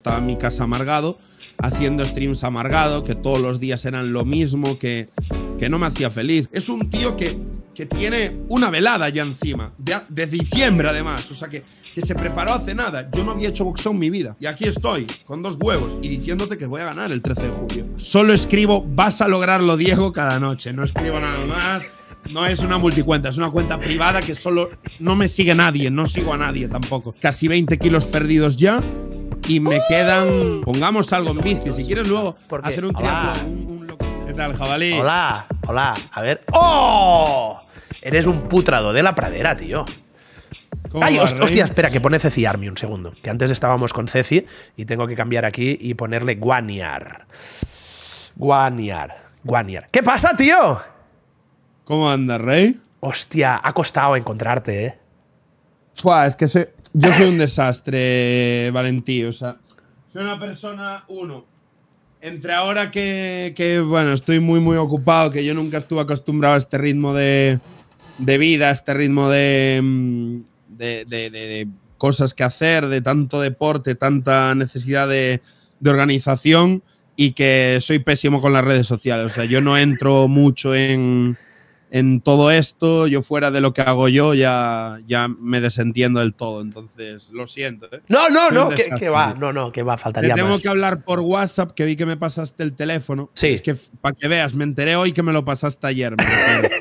estaba mi casa amargado, haciendo streams amargado, que todos los días eran lo mismo, que, que no me hacía feliz. Es un tío que, que tiene una velada ya encima, de, diciembre además, o sea que, que, se preparó hace nada. Yo no había hecho boxeo en mi vida. Y aquí estoy, con dos huevos, y diciéndote que voy a ganar el 13 de julio. Solo escribo, vas a lograrlo, Diego, cada noche. No escribo nada más. No es una multicuenta, es una cuenta privada que solo no me sigue nadie, no sigo a nadie tampoco. Casi 20 kilos perdidos ya, y me quedan. Pongamos algo en bici. Si quieres luego hacer un triángulo. ¿Qué tal, jabalí? Hola, hola. A ver. ¡Oh! Eres un putrado de la pradera, tío. Ay, hostia, espera, que pone Ceci Army un segundo. Que antes estábamos con Ceci y tengo que cambiar aquí y ponerle Guaniar. Guaniar. Guaniar. ¿Qué pasa, tío? ¿Cómo andas, Rey? Hostia, ha costado encontrarte, eh es que yo soy un desastre, Valentí. O sea, soy una persona, uno, entre ahora que, bueno, estoy muy, muy ocupado, que yo nunca estuve acostumbrado a este ritmo de, de vida, a este ritmo de, mm, de, de, cosas que hacer, de tanto deporte, tanta necesidad de, organización y que soy pésimo con las redes sociales. O sea, yo no entro mucho en, en todo esto, yo fuera de lo que hago yo, ya, ya me desentiendo del todo. Entonces, lo siento. ¿eh? No, no, no, que, va, no, no, que va, faltaría. Te tengo que hablar por WhatsApp, que vi que me pasaste el teléfono. Sí. Es que para que veas, me enteré hoy que me lo pasaste ayer.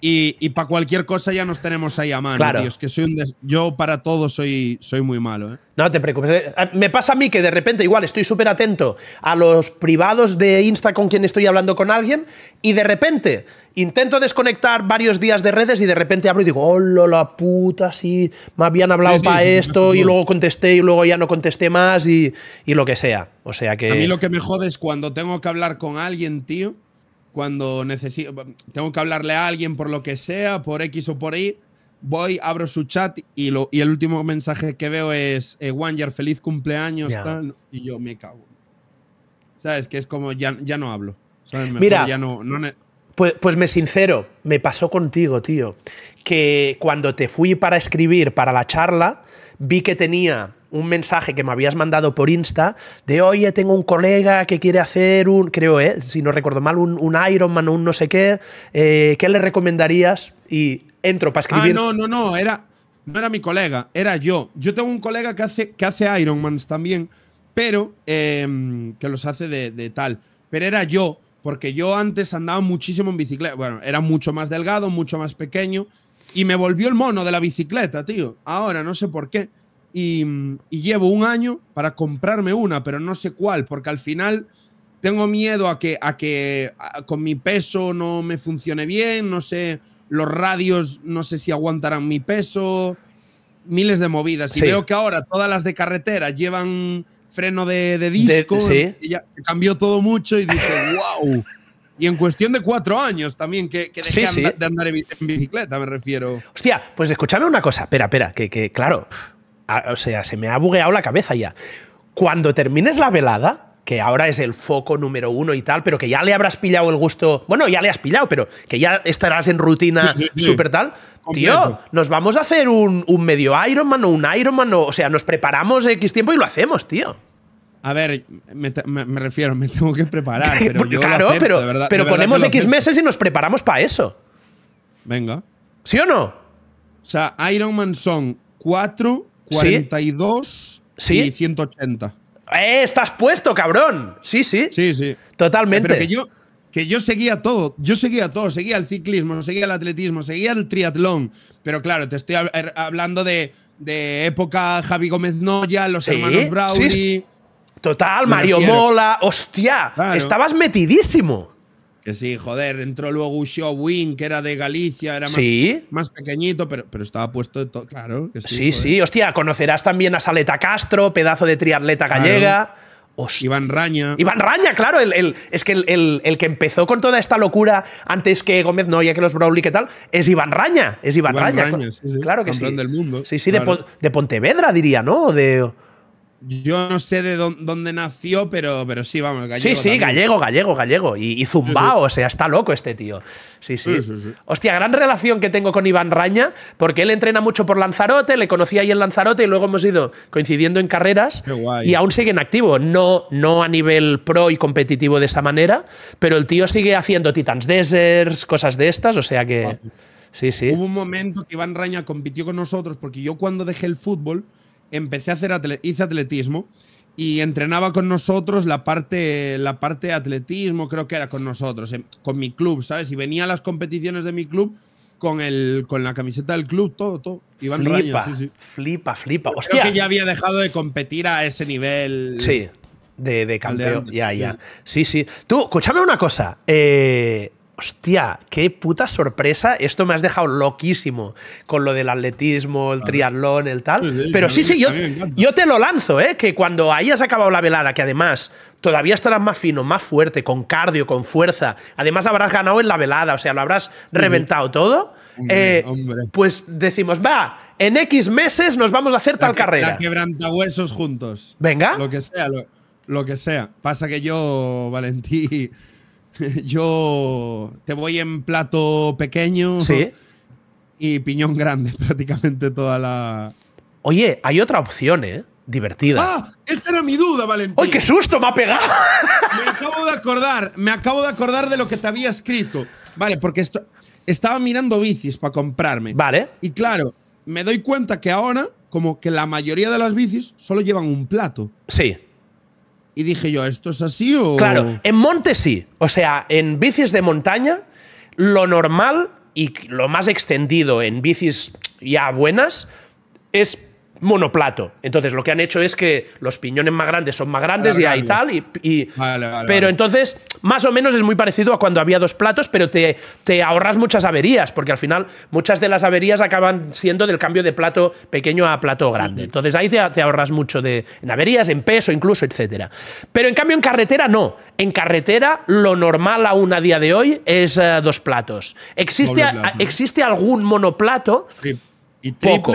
y, para cualquier cosa ya nos tenemos ahí a mano. es que soy yo para todo soy, soy muy malo. ¿eh? No te preocupes. Eh, me pasa a mí que de repente igual estoy súper atento a los privados de Insta con quien estoy hablando con alguien y de repente intento desconectar varios días de redes y de repente abro y digo, hola, la puta, sí, me habían hablado para esto y luego contesté y luego ya no contesté más y, y lo que sea. O sea que... A mí lo que me jode es cuando tengo que hablar con alguien, tío cuando necesito, tengo que hablarle a alguien por lo que sea, por X o por Y, voy, abro su chat y, lo, y el último mensaje que veo es eh, «Wanger, feliz cumpleaños, y yo me cago. ¿Sabes? Que es como ya, ya no hablo. Mira, ya no, no pues, pues, me sincero, me pasó contigo, tío, que cuando te fui para escribir para la charla, vi que tenía un mensaje que me habías mandado por Insta de, oye, tengo un colega que quiere hacer un, creo, eh, si no recuerdo mal, un, Ironman o un no sé qué, eh, ¿qué le recomendarías? Y entro para escribir. Ah, no, no, no, era, no era mi colega, era yo. Yo tengo un colega que hace, que hace Ironmans también, pero em, que los hace de, de tal. Pero era yo, porque yo antes andaba muchísimo en bicicleta. Bueno, era mucho más delgado, mucho más pequeño. Y me volvió el mono de la bicicleta, tío. Ahora no sé por qué. Y, llevo un año para comprarme una, pero no sé cuál, porque al final tengo miedo a que, a que con mi peso no me funcione bien, no sé, los radios no sé si aguantarán mi peso, miles de movidas. Y veo que ahora todas las de carretera llevan freno de, disco, y ya cambió todo mucho y dije, wow. Y en cuestión de cuatro años también, que, que dejé de andar en, bicicleta, me refiero. Hostia, pues escúchame una cosa. Espera, espera, que, que claro. o sea, se me ha bugueado la cabeza ya. Cuando termines la velada, que ahora es el foco número uno y tal, pero que ya le habrás pillado el gusto. Bueno, ya le has pillado, pero que ya estarás en rutina súper tal. Tío, nos vamos a hacer un, un medio Ironman o un Ironman, o sea, nos preparamos X tiempo y lo hacemos, tío. A ver, me, refiero, me tengo que preparar. Pero yo claro, pero, pero ponemos X meses y nos preparamos para eso. Venga. ¿Sí o no? O sea, Ironman Man son 4, 42 y 180. ¡Eh! ¡Estás puesto, cabrón! Sí, sí. Sí, sí. Totalmente. que yo, que yo seguía todo. Yo seguía todo. Seguía el ciclismo, seguía el atletismo, seguía el triatlón. Pero claro, te estoy er, hablando de, época Javi Gómez Noya, los hermanos Brownie. Total, Mario Mola, hostia, estabas metidísimo. Que sí, joder, entró luego Ushio Win, que era de Galicia, era más, pequeñito, pero, estaba puesto de todo, claro. sí, sí, hostia, conocerás también a Saleta Castro, pedazo de triatleta gallega. Hostia. Iván Raña. Iván Raña, claro. El, es que el, que empezó con toda esta locura antes que Gómez Noya, que los Brawley, ¿qué tal? Es Iván Raña. Es Iván, Raña. Claro que sí. del mundo. Sí, sí, de, Pontevedra, diría, ¿no? De, yo no sé de dónde, nació, pero, pero sí, vamos, gallego. Sí, sí, gallego, gallego, gallego. Y, zumbao, o sea, está loco este tío. Sí, sí sí. Hostia, gran relación que tengo con Iván Raña, porque él entrena mucho por Lanzarote, le conocí ahí en Lanzarote y luego hemos ido coincidiendo en carreras. Qué guay. Y aún sigue en activo, no, no a nivel pro y competitivo de esa manera, pero el tío sigue haciendo Titans Deserts, cosas de estas, o sea que. Sí, sí. Hubo un momento que Iván Raña compitió con nosotros, porque yo cuando dejé el fútbol empecé a hacer hice atletismo y entrenaba con nosotros la parte, la parte de atletismo, creo que era con nosotros, con mi club, ¿sabes? Y venía a las competiciones de mi club con, el, con la camiseta del club, todo, todo. flipa, flipa, flipa. Hostia. Creo que ya había dejado de competir a ese nivel. Sí, de, de campeón. ya, ya. Sí, sí. Tú, escúchame una cosa. Eh, hostia, qué puta sorpresa, esto me has dejado loquísimo con lo del atletismo, el triatlón, el tal. Pero sí, sí, yo, te lo lanzo, ¿eh? que cuando hayas acabado la velada, que además todavía estarás más fino, más fuerte, con cardio, con fuerza, además habrás ganado en la velada, o sea, lo habrás reventado todo. Eh, pues decimos, va, en X meses nos vamos a hacer tal carrera. La quebrantahuesos juntos. Venga. Lo que sea, lo que sea. Pasa que yo, Valentí Yo te voy en plato pequeño y piñón grande, prácticamente toda la. Oye, hay otra opción, ¿eh? Divertida. ¡Ah! Esa era mi duda, Valentín. ¡Ay, qué susto! ¡Me ha pegado! me acabo de acordar, me acabo de acordar de lo que te había escrito. Vale, porque estaba mirando bicis para comprarme. Vale. Y claro, me doy cuenta que ahora, como que la mayoría de las bicis solo llevan un plato. Sí. Y dije yo, ¿esto es así o...? Claro, en monte sí. O sea, en bicis de montaña, lo normal y lo más extendido en bicis ya buenas es monoplato. Entonces lo que han hecho es que los piñones más grandes son más grandes y ahí tal. Y, pero entonces, más o menos es muy parecido a cuando había dos platos, pero te, te, ahorras muchas averías, porque al final muchas de las averías acaban siendo del cambio de plato pequeño a plato grande. Entonces ahí te, ahorras mucho de, en averías, en peso incluso, etc. Pero en cambio en carretera no. En carretera lo normal aún a día de hoy es eh, dos platos. ¿Existe, ¿Existe algún monoplato? ¿Y Poco.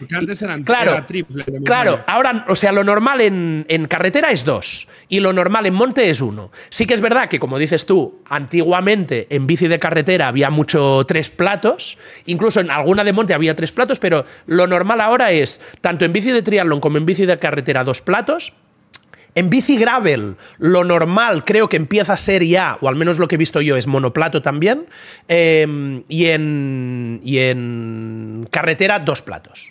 Porque antes eran claro, claro, ahora, o sea, lo normal en, carretera es dos y lo normal en monte es uno. Sí que es verdad que, como dices tú, antiguamente en bici de carretera había mucho tres platos, incluso en alguna de monte había tres platos, pero lo normal ahora es, tanto en bici de triatlón como en bici de carretera, dos platos. En bici gravel, lo normal creo que empieza a ser ya, o al menos lo que he visto yo, es monoplato también. Em, y, en, y en carretera, dos platos.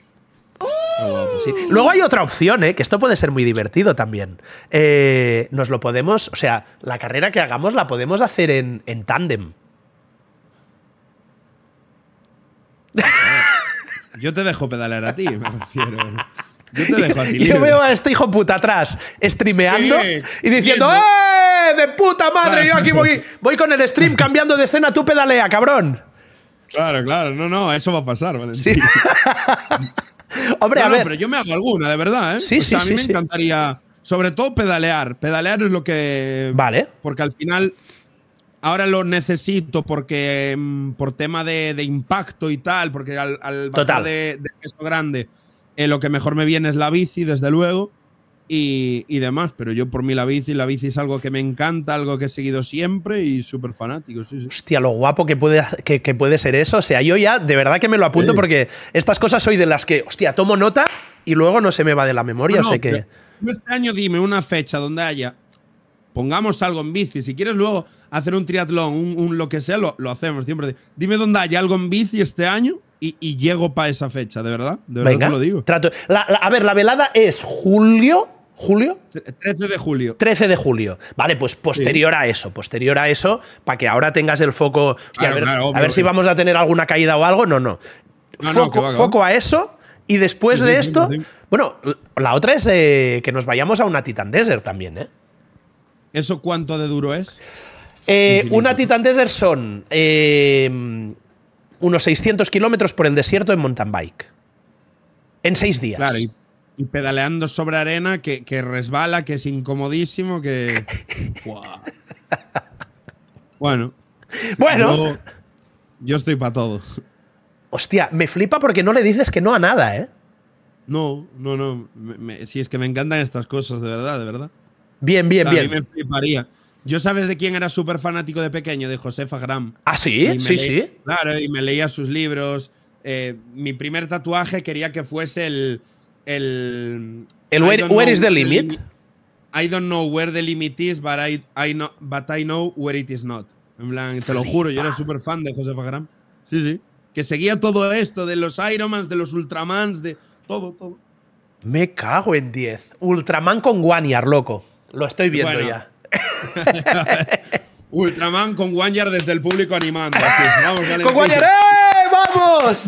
Luego hay otra opción, ¿eh? que esto puede ser muy divertido también. Eh, nos lo podemos, o sea, la carrera que hagamos la podemos hacer en, tándem. Yo te dejo pedalear a ti, me refiero. Yo te dejo Yo veo a este hijo puta atrás, streameando y diciendo ¡Eh! ¡De puta madre! Yo aquí voy, voy con el stream cambiando de escena, tú pedalea, cabrón. Claro, claro, no, no, eso va a pasar, vale. Sí. Hombre, a ver. pero yo me hago alguna, de verdad, ¿eh? a mí me encantaría, sobre todo pedalear. Pedalear es lo que. Vale. Porque al final. Ahora lo necesito porque mm, por tema de, impacto y tal, porque al, al bajar de, peso grande, eh, lo que mejor me viene es la bici, desde luego y, demás. Pero yo por mí la bici, la bici es algo que me encanta, algo que he seguido siempre y súper fanático. Hostia, lo guapo que puede, que, puede ser eso. O sea, yo ya de verdad que me lo apunto porque estas cosas soy de las que, hostia, tomo nota y luego no se me va de la memoria. Este año dime una fecha donde haya pongamos algo en bici. Si quieres luego hacer un triatlón, un, lo que sea, lo, hacemos siempre. Dime dónde haya algo en bici este año y, y llego para esa fecha, de verdad. De verdad Venga, lo digo. Trato. a ver, la velada es julio ¿Julio? 13 de julio. 13 de julio. Vale, pues posterior a eso, posterior a eso, para que ahora tengas el foco. a ver, si vamos a tener alguna caída o algo. No, no. foco, a eso. Y después de esto, bueno, la otra es eh, que nos vayamos a una Titan Desert también, eh. ¿Eso cuánto de duro es? Eh, una Titan Desert son unos 600 kilómetros por el desierto en mountain bike. En seis días y pedaleando sobre arena que, resbala, que es incomodísimo, que. Bueno. Bueno. Yo, estoy para todo. Hostia, me flipa porque no le dices que no a nada, ¿eh? No, no, no. Sí, si es que me encantan estas cosas, de verdad, de verdad. Bien, bien, bien. A mí me fliparía. Yo sabes de quién era súper fanático de pequeño, de Josefa Graham. Ah, sí, sí, sí. Claro, y me leía sus libros. Eh, mi primer tatuaje quería que fuese el, el. El where, is the limit? I don't know where the limit is, but I, I know, know where it is not. En te lo juro, yo era súper fan de Josefa Graham. Sí, sí. Que seguía todo esto de los Ironmans, de los Ultramans, de todo, todo. Me cago en 10. Ultraman con Guanyar, loco. Lo estoy viendo ya. Ultraman con Guanyar desde el público animando. Vamos, ¡Con ¡eh! ¡Vamos!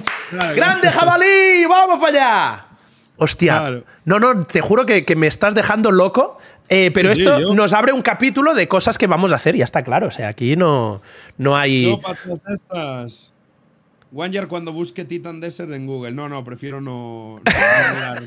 ¡Grande jabalí! ¡Vamos para allá! Hostia. No, no, te juro que, me estás dejando loco, eh, pero esto nos abre un capítulo de cosas que vamos a hacer, ya está claro. O sea, aquí no, no hay. No, para estas. Wanger cuando busque Titan Desert en Google. No, no, prefiero no.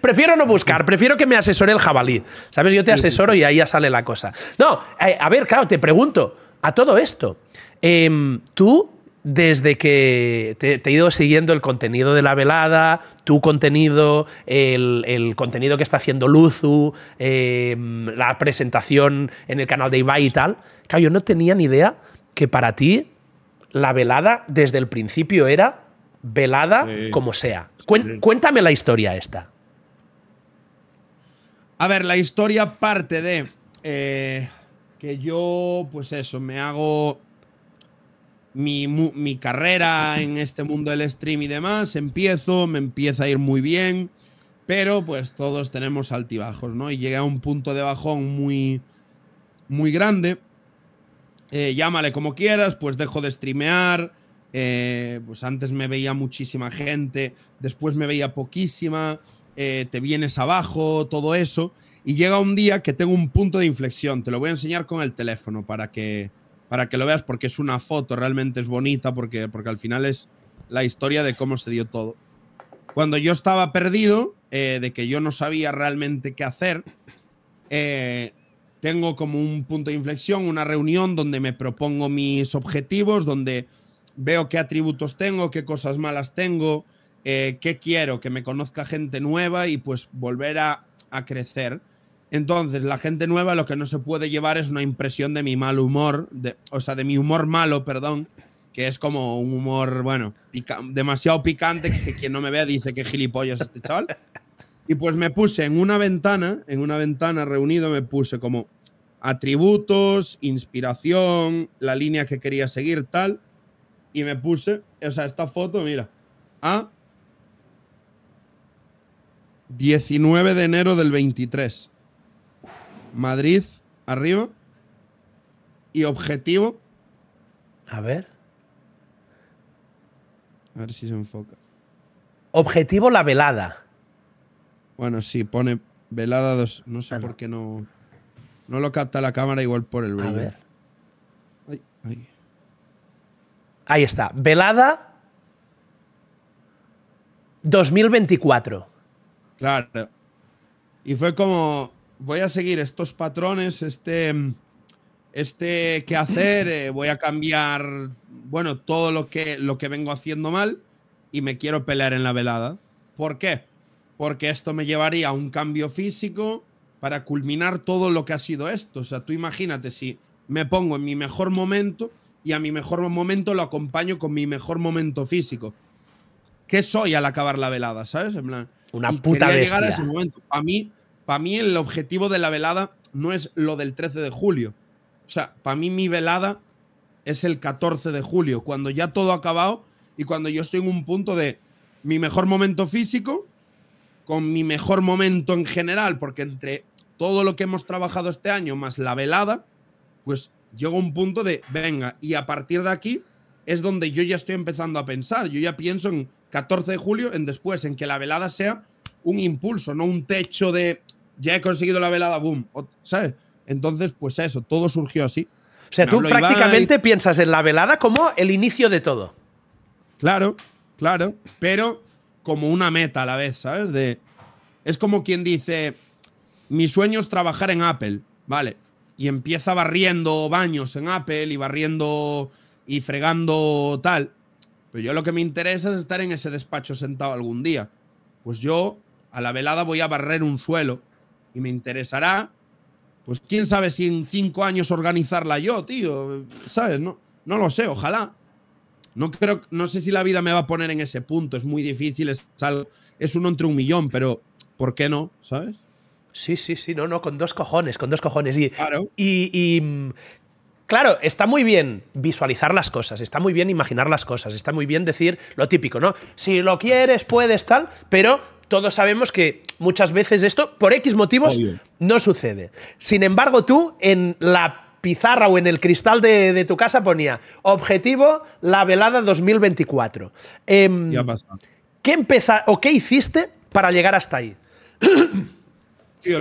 prefiero no buscar, prefiero que me asesore el jabalí. ¿Sabes? Yo te asesoro y ahí ya sale la cosa. No, eh, a ver, claro, te pregunto, a todo esto, em, tú desde que te, he ido siguiendo el contenido de la velada, tu contenido, el, contenido que está haciendo Luzu, em, la presentación en el canal de Ibai y tal, claro, yo no tenía ni idea que para ti la velada desde el principio era velada como sea. Cuéntame la historia esta. A ver, la historia parte de eh, que yo, pues eso, me hago mi, carrera en este mundo del stream y demás, empiezo, me empieza a ir muy bien, pero pues todos tenemos altibajos, ¿no? Y llegué a un punto de bajón muy, muy grande. Eh, llámale como quieras, pues dejo de streamear. Eh, pues antes me veía muchísima gente, después me veía poquísima, eh, te vienes abajo, todo eso. Y llega un día que tengo un punto de inflexión. Te lo voy a enseñar con el teléfono para que, para que lo veas, porque es una foto, realmente es bonita, porque, porque al final es la historia de cómo se dio todo. Cuando yo estaba perdido, eh, de que yo no sabía realmente qué hacer, eh, tengo como un punto de inflexión, una reunión donde me propongo mis objetivos, donde veo qué atributos tengo, qué cosas malas tengo, eh, qué quiero, que me conozca gente nueva y pues volver a, a crecer. Entonces, la gente nueva lo que no se puede llevar es una impresión de mi mal humor, o sea, de mi humor malo, perdón, que es como un humor, bueno, demasiado picante que quien no me vea dice que gilipollas este chaval. Y pues me puse en una ventana, en una ventana reunido, me puse como atributos, inspiración, la línea que quería seguir, tal. Y me puse, o sea, esta foto, mira, a 19 de enero del 23. Madrid arriba y objetivo. A ver. A ver si se enfoca. Objetivo la velada. Bueno, sí, pone velada dos. No sé ah, por qué no. No lo capta la cámara igual por el brillo. A ver. Ahí está. Velada 2024. Claro. Y fue como voy a seguir estos patrones, este, este qué hacer, eh, voy a cambiar, bueno, todo lo que, lo que vengo haciendo mal y me quiero pelear en la velada. ¿Por qué? Porque esto me llevaría a un cambio físico para culminar todo lo que ha sido esto. O sea, tú imagínate si me pongo en mi mejor momento y a mi mejor momento lo acompaño con mi mejor momento físico. ¿Qué soy al acabar la velada, sabes? una puta bestia. llegar a ese momento. Para mí, para mí el objetivo de la velada no es lo del 13 de julio. O sea, para mí mi velada es el 14 de julio, cuando ya todo ha acabado y cuando yo estoy en un punto de mi mejor momento físico con mi mejor momento en general, porque entre todo lo que hemos trabajado este año más la velada, pues a un punto de, venga, y a partir de aquí es donde yo ya estoy empezando a pensar, yo ya pienso en 14 de julio, en después, en que la velada sea un impulso, no un techo de ya he conseguido la velada, boom, ¿sabes? Entonces, pues eso, todo surgió así. O sea, tú prácticamente piensas en la velada como el inicio de todo. Claro, claro, pero como una meta a la vez, ¿sabes? De, es como quien dice, mi sueño es trabajar en Apple, ¿vale? Y empieza barriendo baños en Apple y barriendo y fregando tal. Pero yo lo que me interesa es estar en ese despacho sentado algún día. Pues yo a la velada voy a barrer un suelo y me interesará, pues quién sabe si en cinco años organizarla yo, tío, ¿sabes? No, no lo sé, ojalá. No, creo, no sé si la vida me va a poner en ese punto, es muy difícil, es, es uno entre un millón, pero ¿por qué no? ¿Sabes? Sí, sí, sí, no, no, con dos cojones, con dos cojones. Y, claro. y Claro, está muy bien visualizar las cosas, está muy bien imaginar las cosas, está muy bien decir lo típico, ¿no? Si lo quieres, puedes, tal, pero todos sabemos que muchas veces esto, por X motivos, no sucede. Sin embargo, tú en la pizarra o en el cristal de, tu casa ponía objetivo la velada 2024. Em, ¿Qué o qué hiciste para llegar hasta ahí?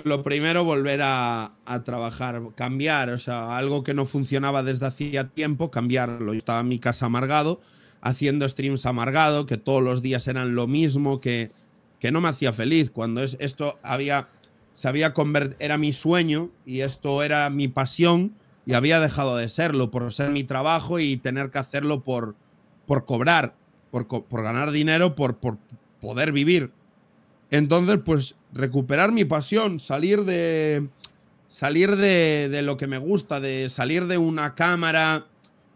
lo primero, volver a, trabajar, cambiar, o sea, algo que no funcionaba desde hacía tiempo, cambiarlo. Yo estaba en mi casa amargado, haciendo streams amargado, que todos los días eran lo mismo, que, que no me hacía feliz. Cuando es, esto había, se era mi sueño y esto era mi pasión y había dejado de serlo por ser mi trabajo y tener que hacerlo por, por cobrar, por, por ganar dinero, por, por poder vivir. Entonces, pues recuperar mi pasión, salir de. salir de, lo que me gusta, de salir de una cámara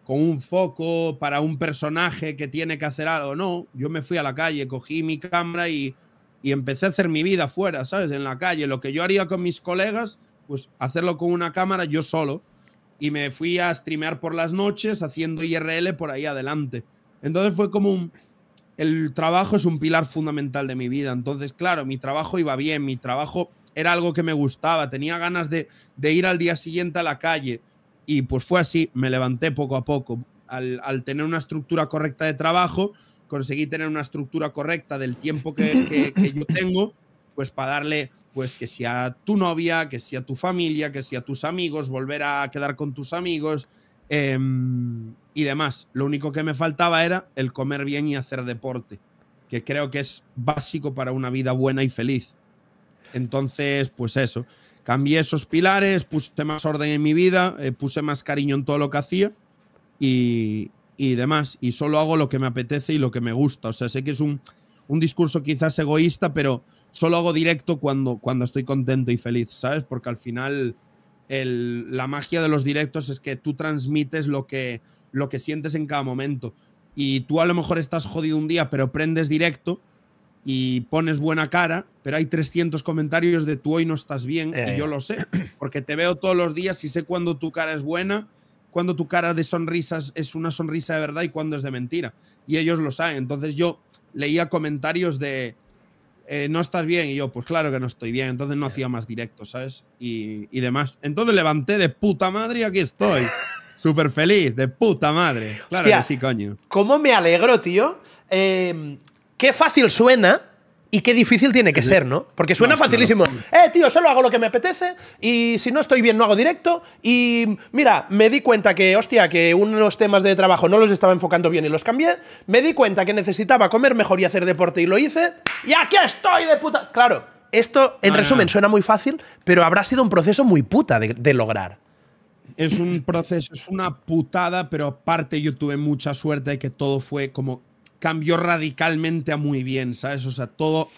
con un foco para un personaje que tiene que hacer algo. No, yo me fui a la calle, cogí mi cámara y, empecé a hacer mi vida afuera, ¿sabes? En la calle. Lo que yo haría con mis colegas, pues hacerlo con una cámara yo solo. Y me fui a streamear por las noches haciendo IRL por ahí adelante. Entonces fue como un, el trabajo es un pilar fundamental de mi vida. Entonces, claro, mi trabajo iba bien, mi trabajo era algo que me gustaba, tenía ganas de, ir al día siguiente a la calle. Y pues fue así, me levanté poco a poco. Al, tener una estructura correcta de trabajo, conseguí tener una estructura correcta del tiempo que, yo tengo, pues para darle, pues que sea tu novia, que sea tu familia, que sea a tus amigos, volver a quedar con tus amigos, em, y demás. Lo único que me faltaba era el comer bien y hacer deporte, que creo que es básico para una vida buena y feliz. Entonces, pues eso, cambié esos pilares, puse más orden en mi vida, eh, puse más cariño en todo lo que hacía y, demás. Y solo hago lo que me apetece y lo que me gusta. O sea, sé que es un, discurso quizás egoísta, pero solo hago directo cuando, cuando estoy contento y feliz, ¿sabes? Porque al final la magia de los directos es que tú transmites lo que lo que sientes en cada momento. Y tú a lo mejor estás jodido un día, pero prendes directo y pones buena cara, pero hay 300 comentarios de tú hoy no estás bien, y yo lo sé, porque te veo todos los días y sé cuándo tu cara es buena, cuando tu cara de sonrisas es una sonrisa de verdad y cuándo es de mentira. Y ellos lo saben. Entonces yo leía comentarios de, eh, no estás bien. Y yo, pues claro que no estoy bien. Entonces no hacía más directo, ¿sabes? Y, y demás. Entonces levanté de puta madre y aquí estoy. Súper feliz, de puta madre. Claro sí, coño. ¿Cómo me alegro, tío? Em, qué fácil suena. Y qué difícil tiene que ser, ¿no? Porque suena facilísimo. Eh, tío, solo hago lo que me apetece y si no estoy bien no hago directo. Y mira, me di cuenta que, hostia, que unos temas de trabajo no los estaba enfocando bien y los cambié. Me di cuenta que necesitaba comer mejor y hacer deporte y lo hice. Y aquí estoy de puta. Claro, esto en resumen suena muy fácil, pero habrá sido un proceso muy puta de lograr es un proceso, es una putada, pero aparte yo tuve mucha suerte de que todo fue como cambió radicalmente a muy bien, ¿sabes? O sea, todo,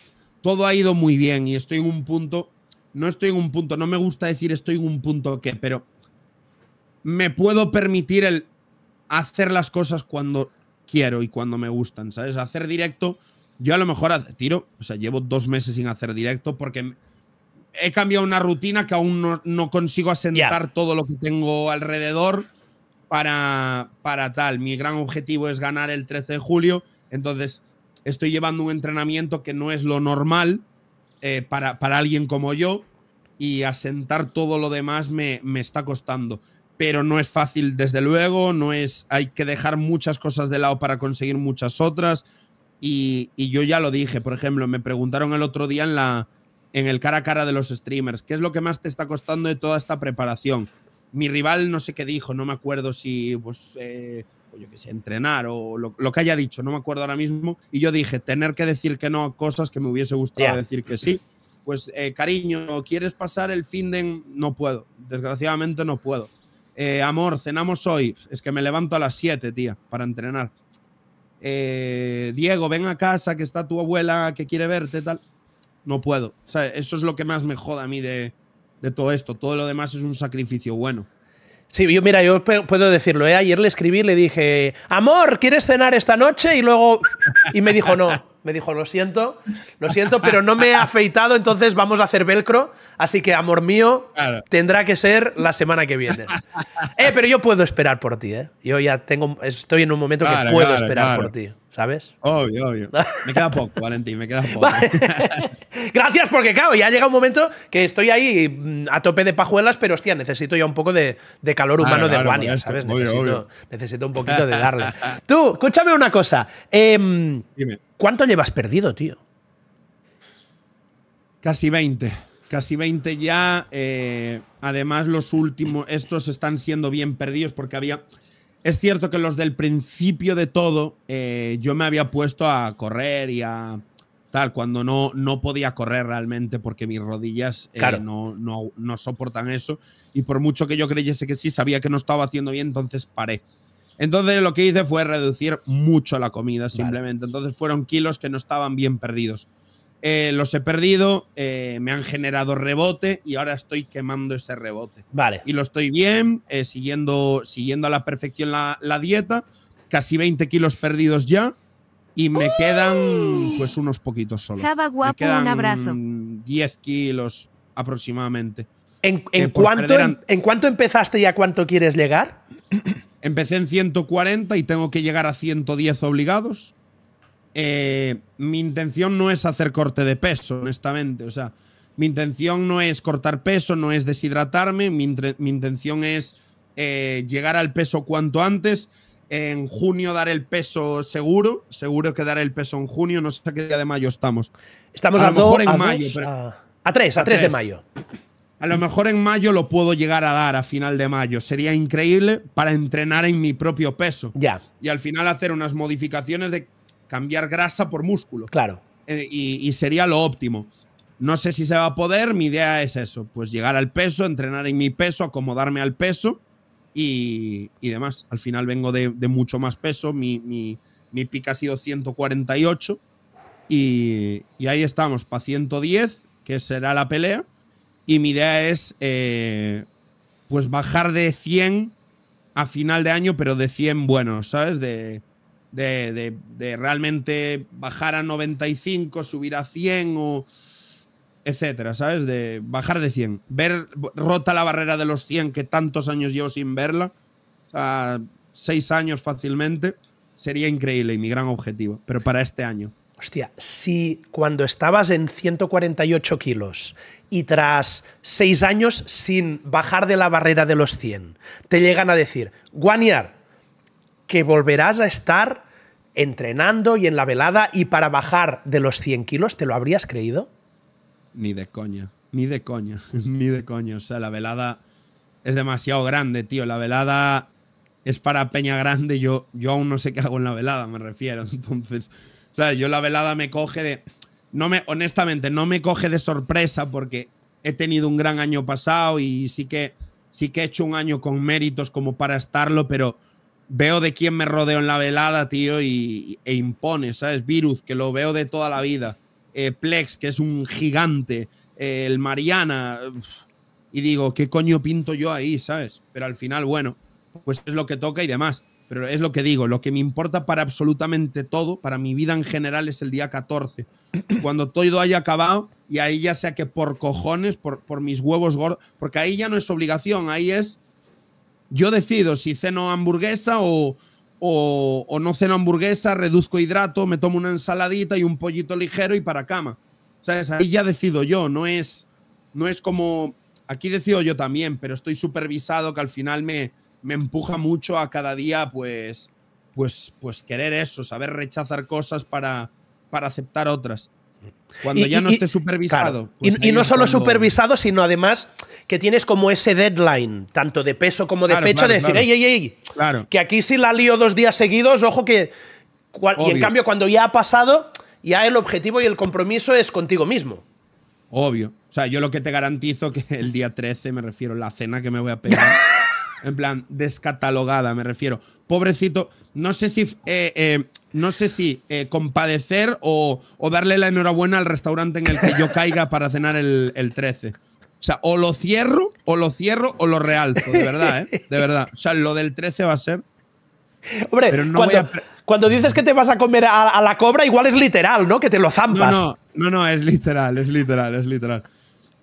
todo ha ido muy bien y estoy en un punto, no estoy en un punto, no me gusta decir estoy en un punto que, pero me puedo permitir el hacer las cosas cuando quiero y cuando me gustan, ¿sabes? Hacer directo, yo a lo mejor tiro, o sea, llevo dos meses sin hacer directo porque he cambiado una rutina que aún no, consigo asentar todo lo que tengo alrededor para, para tal. Mi gran objetivo es ganar el 13 de julio, entonces estoy llevando un entrenamiento que no es lo normal eh, para, para, alguien como yo y asentar todo lo demás me, me está costando. Pero no es fácil, desde luego, no es, hay que dejar muchas cosas de lado para conseguir muchas otras. Y, y, yo ya lo dije, por ejemplo, me preguntaron el otro día en la, en el cara a cara de los streamers? ¿Qué es lo que más te está costando de toda esta preparación? Mi rival no sé qué dijo, no me acuerdo si, pues, eh, yo qué sé, entrenar o lo, que haya dicho, no me acuerdo ahora mismo. Y yo dije, tener que decir que no a cosas que me hubiese gustado decir que sí. Pues, eh, cariño, ¿quieres pasar el fin de...? No puedo, desgraciadamente no puedo. Eh, amor, cenamos hoy. Es que me levanto a las 7, tía, para entrenar. Diego, ven a casa, que está tu abuela, que quiere verte, tal no puedo. O sea, eso es lo que más me joda a mí de, todo esto. Todo lo demás es un sacrificio bueno. Sí, yo mira, yo puedo decirlo. ¿eh? Ayer le escribí, le dije, amor, ¿quieres cenar esta noche? Y luego, y me dijo no. Me dijo, lo siento, lo siento, pero no me he afeitado, entonces vamos a hacer velcro. Así que, amor mío, tendrá que ser la semana que viene. eh, pero yo puedo esperar por ti, ¿eh? Yo ya tengo, estoy en un momento que puedo esperar por ti. ¿sabes? Obvio, obvio. Me queda poco, Valentín, me queda poco. Gracias, porque claro, ya llega un momento que estoy ahí mm, a tope de pajuelas, pero hostia, necesito ya un poco de, calor ah, humano de claro, ¿sabes? necesito, un poquito de darle. Tú, escúchame una cosa. Em, ¿Cuánto llevas perdido, tío? Casi 20. Casi 20 ya. Eh, además, los últimos, estos están siendo bien perdidos porque había es cierto que los del principio de todo, eh, yo me había puesto a correr y a tal, cuando no, no podía correr realmente porque mis rodillas eh, no, no, soportan eso. Y por mucho que yo creyese que sí, sabía que no estaba haciendo bien, entonces paré. Entonces lo que hice fue reducir mucho la comida, simplemente. Entonces fueron kilos que no estaban bien perdidos. Eh, los he perdido, eh, me han generado rebote y ahora estoy quemando ese rebote. Vale. Y lo estoy bien, eh, siguiendo, siguiendo a la perfección la, dieta, casi 20 kilos perdidos ya y me quedan pues unos poquitos solo. guapo, me quedan un 10 kilos aproximadamente. ¿En, cuánto, en, em, ¿En cuánto empezaste y a cuánto quieres llegar? Empecé en 140 y tengo que llegar a 110 obligados. Eh, mi intención no es hacer corte de peso, honestamente. O sea, mi intención no es cortar peso, no es deshidratarme, mi, intención es eh, llegar al peso cuanto antes. En junio dar el peso seguro, seguro que daré el peso en junio, no sé a qué día de mayo estamos. Estamos a, lo mejor en mayo. a, tres, a, de mayo. A lo mejor en mayo lo puedo llegar a dar a final de mayo. Sería increíble para entrenar en mi propio peso. Ya. Y al final hacer unas modificaciones de cambiar grasa por músculo. Claro. Eh, y, sería lo óptimo. No sé si se va a poder, mi idea es eso, pues llegar al peso, entrenar en mi peso, acomodarme al peso y, demás. Al final vengo de, mucho más peso, mi, mi, pica ha sido 148 y, ahí estamos, para 110, que será la pelea, y mi idea es eh, pues bajar de 100 a final de año, pero de 100 buenos, ¿sabes? De, de, realmente bajar a 95, subir a 100 o etcétera, ¿sabes? De bajar de 100, ver rota la barrera de los 100 que tantos años llevo sin verla, o sea, 6 años fácilmente, sería increíble y mi gran objetivo, pero para este año. Hostia, si cuando estabas en 148 kilos y tras 6 años sin bajar de la barrera de los 100, te llegan a decir, Guaniar, que volverás a estar entrenando y en la velada y para bajar de los 100 kilos, ¿te lo habrías creído? Ni de coña, ni de coña, ni de coña. O sea, la velada es demasiado grande, tío. La velada es para Peña Grande. Yo, yo aún no sé qué hago en la velada, me refiero. Entonces, o sea, yo la velada me coge de... No me, honestamente, no me coge de sorpresa porque he tenido un gran año pasado y sí que, sí que he hecho un año con méritos como para estarlo, pero veo de quién me rodeo en la velada, tío, y, e impone, ¿sabes? Virus, que lo veo de toda la vida. Eh, Plex, que es un gigante. Eh, el Mariana. Y digo, ¿qué coño pinto yo ahí, ¿sabes? Pero al final, bueno, pues es lo que toca y demás. Pero es lo que digo, lo que me importa para absolutamente todo, para mi vida en general, es el día 14. Cuando todo haya acabado y ahí ya sea que por cojones, por, por mis huevos gordos, porque ahí ya no es obligación, ahí es yo decido si ceno hamburguesa o, o, no ceno hamburguesa, reduzco hidrato, me tomo una ensaladita y un pollito ligero y para cama. ¿Sabes? Ahí ya decido yo, no es, no es como. Aquí decido yo también, pero estoy supervisado que al final me, me empuja mucho a cada día, pues, pues, pues querer eso, saber rechazar cosas para, para aceptar otras. Cuando ya no estés supervisado. y, no pues solo supervisado, sino además que tienes como ese deadline, tanto de peso como de fecha, de decir, ey, ey, ey, que aquí sí la lío dos días seguidos, ojo que... y en cambio, cuando ya ha pasado, ya el objetivo y el compromiso es contigo mismo. Obvio. O sea, yo lo que te garantizo que el día 13, me refiero a la cena que me voy a pegar. En plan, descatalogada, me refiero. Pobrecito, no sé si, eh, eh, no sé si eh, compadecer o, darle la enhorabuena al restaurante en el que yo caiga para cenar el, 13. O sea, o lo cierro, o lo cierro, o lo realzo, de verdad, ¿eh? De verdad. O sea, lo del 13 va a ser. Hombre, cuando, dices que te vas a comer a, la cobra, igual es literal, ¿no? Que te lo zampas. no, no, no, es literal, es literal, es literal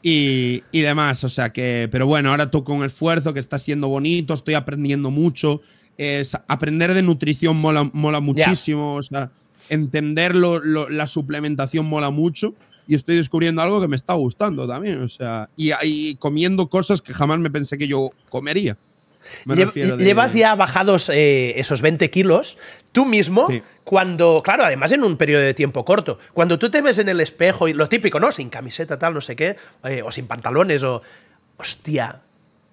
y, demás. O sea que, pero bueno, ahora toco un esfuerzo que está siendo bonito, estoy aprendiendo mucho. Es, aprender de nutrición mola, mola muchísimo, o sea, entender la suplementación mola mucho y estoy descubriendo algo que me está gustando también, o sea, y, y comiendo cosas que jamás me pensé que yo comería. Llevas ya bajados eh, esos 20 kilos tú mismo cuando, claro, además en un periodo de tiempo corto, cuando tú te ves en el espejo y lo típico, ¿no? Sin camiseta, tal, no sé qué, eh, o sin pantalones, o... Hostia.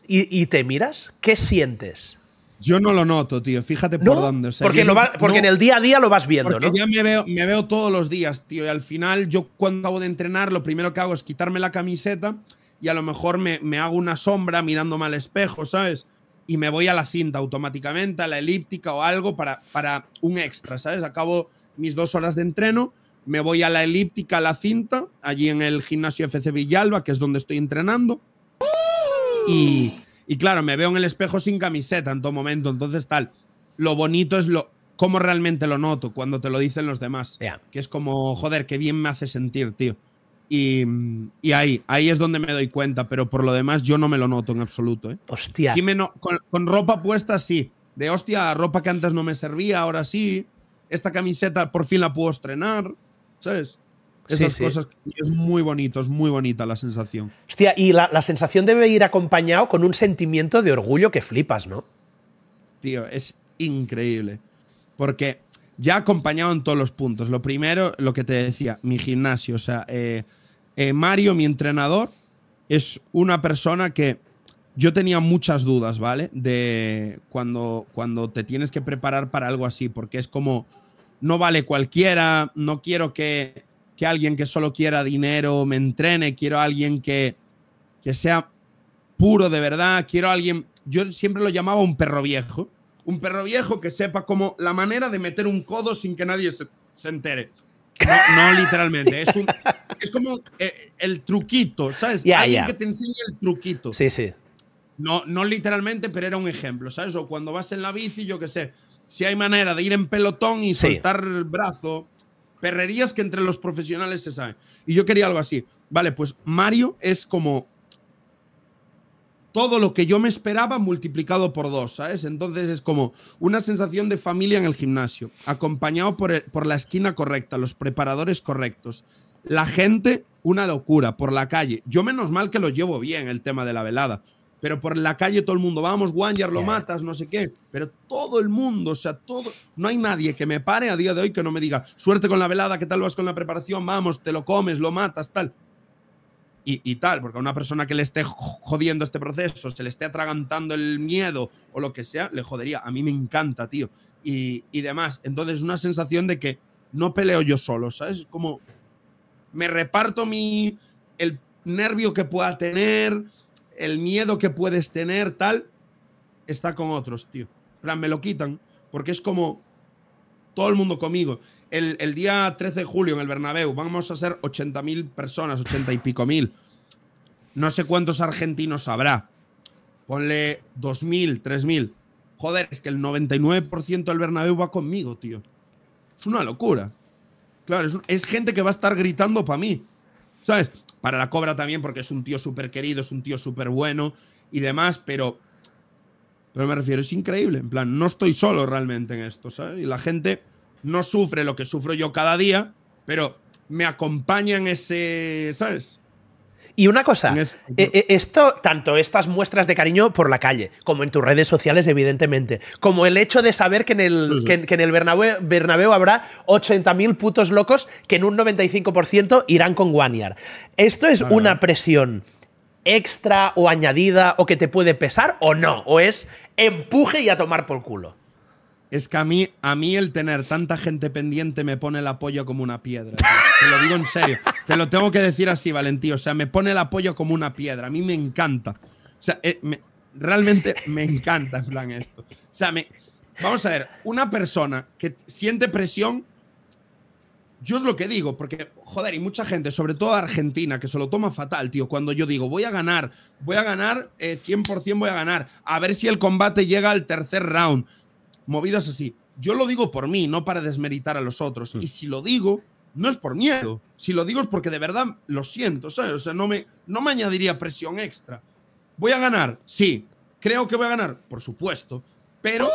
Y, te miras, ¿qué sientes? Yo no lo noto, tío. Fíjate por dónde. porque porque en el día a día lo vas viendo, porque ¿no? Yo me veo, todos los días, tío. Y al final, yo cuando acabo de entrenar, lo primero que hago es quitarme la camiseta y a lo mejor me, me hago una sombra mirándome al espejo, ¿sabes? y me voy a la cinta automáticamente, a la elíptica o algo para, para un extra, ¿sabes? Acabo mis dos horas de entreno, me voy a la elíptica, a la cinta, allí en el gimnasio FC Villalba, que es donde estoy entrenando. Y, claro, me veo en el espejo sin camiseta en todo momento, entonces tal. Lo bonito es lo cómo realmente lo noto cuando te lo dicen los demás. Que es como, joder, qué bien me hace sentir, tío. Y, ahí, ahí es donde me doy cuenta, pero por lo demás yo no me lo noto en absoluto. ¿eh? Hostia. con, ropa puesta sí. De hostia, ropa que antes no me servía, ahora sí. Esta camiseta por fin la puedo estrenar. ¿Sabes? Esas cosas. Es muy bonito, es muy bonita la sensación. Hostia, y la, la, sensación debe ir acompañado con un sentimiento de orgullo que flipas, ¿no? Tío, es increíble. Porque ya acompañado en todos los puntos. Lo primero, lo que te decía, mi gimnasio. O sea, eh, eh, Mario, mi entrenador, es una persona que yo tenía muchas dudas, ¿vale? De cuando, cuando te tienes que preparar para algo así, porque es como, no vale cualquiera, no quiero que, que alguien que solo quiera dinero me entrene, quiero alguien que, que sea puro de verdad, quiero alguien, yo siempre lo llamaba un perro viejo, un perro viejo que sepa como la manera de meter un codo sin que nadie se entere. No, literalmente, es, como eh, el, truquito, ¿sabes? Alguien que te enseña el truquito. Sí, sí. No, no literalmente, pero era un ejemplo, ¿sabes? O cuando vas en la bici, yo qué sé, si hay manera de ir en pelotón y soltar el brazo, perrerías que entre los profesionales se saben. Y yo quería algo así. Vale, pues Mario es como todo lo que yo me esperaba multiplicado por dos, ¿sabes? Entonces es como una sensación de familia en el gimnasio, acompañado por, la esquina correcta, los preparadores correctos, la gente, una locura, por la calle. Yo menos mal que lo llevo bien el tema de la velada, pero por la calle todo el mundo, vamos, Wanger, lo matas, no sé qué, pero todo el mundo, o sea, todo, no hay nadie que me pare a día de hoy que no me diga, suerte con la velada, ¿qué tal vas con la preparación? Vamos, te lo comes, lo matas, tal y, tal, porque a una persona que le esté jodiendo este proceso, se le esté atragantando el miedo o lo que sea, le jodería. A mí me encanta, tío. Y, y demás. Entonces, una sensación de que no peleo yo solo, ¿sabes? Como me reparto mi, el nervio que pueda tener, el miedo que puedes tener, tal, está con otros, tío. plan, me lo quitan, porque es como todo el mundo conmigo el, día 13 de julio en el Bernabéu vamos a ser 80.000 personas, 80 y pico mil. No sé cuántos argentinos habrá. Ponle 2.000, 3.000. Joder, es que el 99% del Bernabéu va conmigo, tío. Es una locura. Claro, es, es gente que va a estar gritando para mí. ¿Sabes? Para la cobra también, porque es un tío súper querido, es un tío súper bueno y demás, pero. Pero me refiero, es increíble. En plan, no estoy solo realmente en esto, ¿sabes? Y la gente no sufre lo que sufro yo cada día, pero me acompaña en ese, ¿sabes? Y una cosa, e, e, esto, tanto estas muestras de cariño por la calle, como en tus redes sociales, evidentemente, como el hecho de saber que en el, en el Bernabéu, habrá 80.000 putos locos que en un 95% irán con guaniar ¿Esto es ah, una presión extra o añadida o que te puede pesar o no? ¿O es empuje y a tomar por culo? Es que a mí, a mí el tener tanta gente pendiente me pone el apoyo como una piedra. Te lo digo en serio. Te lo tengo que decir así, Valentí. O sea, me pone el apoyo como una piedra. A mí me encanta. O sea, eh, realmente me encanta en plan esto. O sea, me, vamos a ver, una persona que siente presión, yo es lo que digo, porque, joder, y mucha gente, sobre todo Argentina, que se lo toma fatal, tío, cuando yo digo, voy a ganar, voy a ganar, 100% eh, voy a ganar, a ver si el combate llega al tercer round movidas así. Yo lo digo por mí, no para desmeritar a los otros. Mm. Y si lo digo, no es por miedo. Si lo digo es porque de verdad lo siento, ¿sabes? O sea, no me, no me añadiría presión extra. ¿Voy a ganar? Sí. ¿Creo que voy a ganar? Por supuesto. Pero,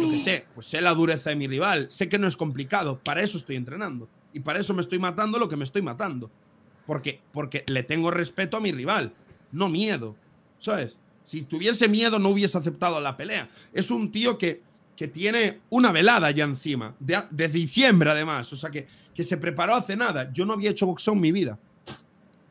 lo que sé, pues sé la dureza de mi rival. Sé que no es complicado. Para eso estoy entrenando. Y para eso me estoy matando lo que me estoy matando. Porque, porque le tengo respeto a mi rival, no miedo. ¿Sabes? Si tuviese miedo, no hubiese aceptado la pelea. Es un tío que que tiene una velada ya encima, de, diciembre además, o sea que, que se preparó hace nada. Yo no había hecho boxeo en mi vida.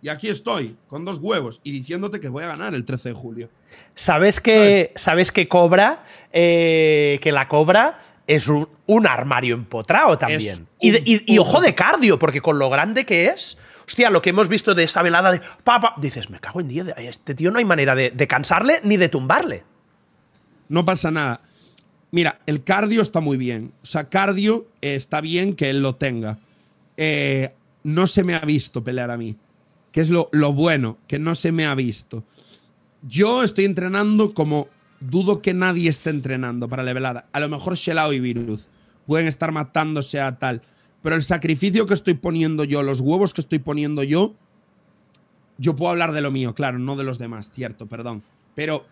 Y aquí estoy, con dos huevos, y diciéndote que voy a ganar el 13 de julio. ¿Sabes que, ¿sabes? que Cobra, eh, que la Cobra es un, armario empotrado también? Y, ojo de cardio, porque con lo grande que es, hostia, lo que hemos visto de esa velada de papa dices, me cago en 10, este tío no hay manera de, de cansarle ni de tumbarle. No pasa nada. Mira, el cardio está muy bien. O sea, cardio está bien que él lo tenga. Eh, no se me ha visto pelear a mí. Que es lo, lo bueno, que no se me ha visto. Yo estoy entrenando como dudo que nadie esté entrenando para la velada. A lo mejor Shelao y Virus pueden estar matándose a tal. Pero el sacrificio que estoy poniendo yo, los huevos que estoy poniendo yo, yo puedo hablar de lo mío, claro, no de los demás, cierto, perdón. Pero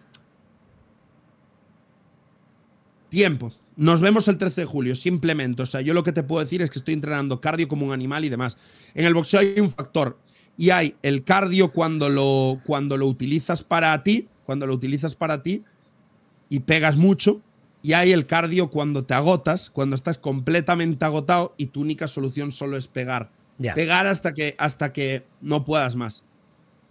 Tiempo. Nos vemos el 13 de julio, simplemente. O sea, yo lo que te puedo decir es que estoy entrenando cardio como un animal y demás. En el boxeo hay un factor y hay el cardio cuando lo, cuando lo utilizas para ti, cuando lo utilizas para ti y pegas mucho, y hay el cardio cuando te agotas, cuando estás completamente agotado y tu única solución solo es pegar. Pegar hasta que, hasta que no puedas más.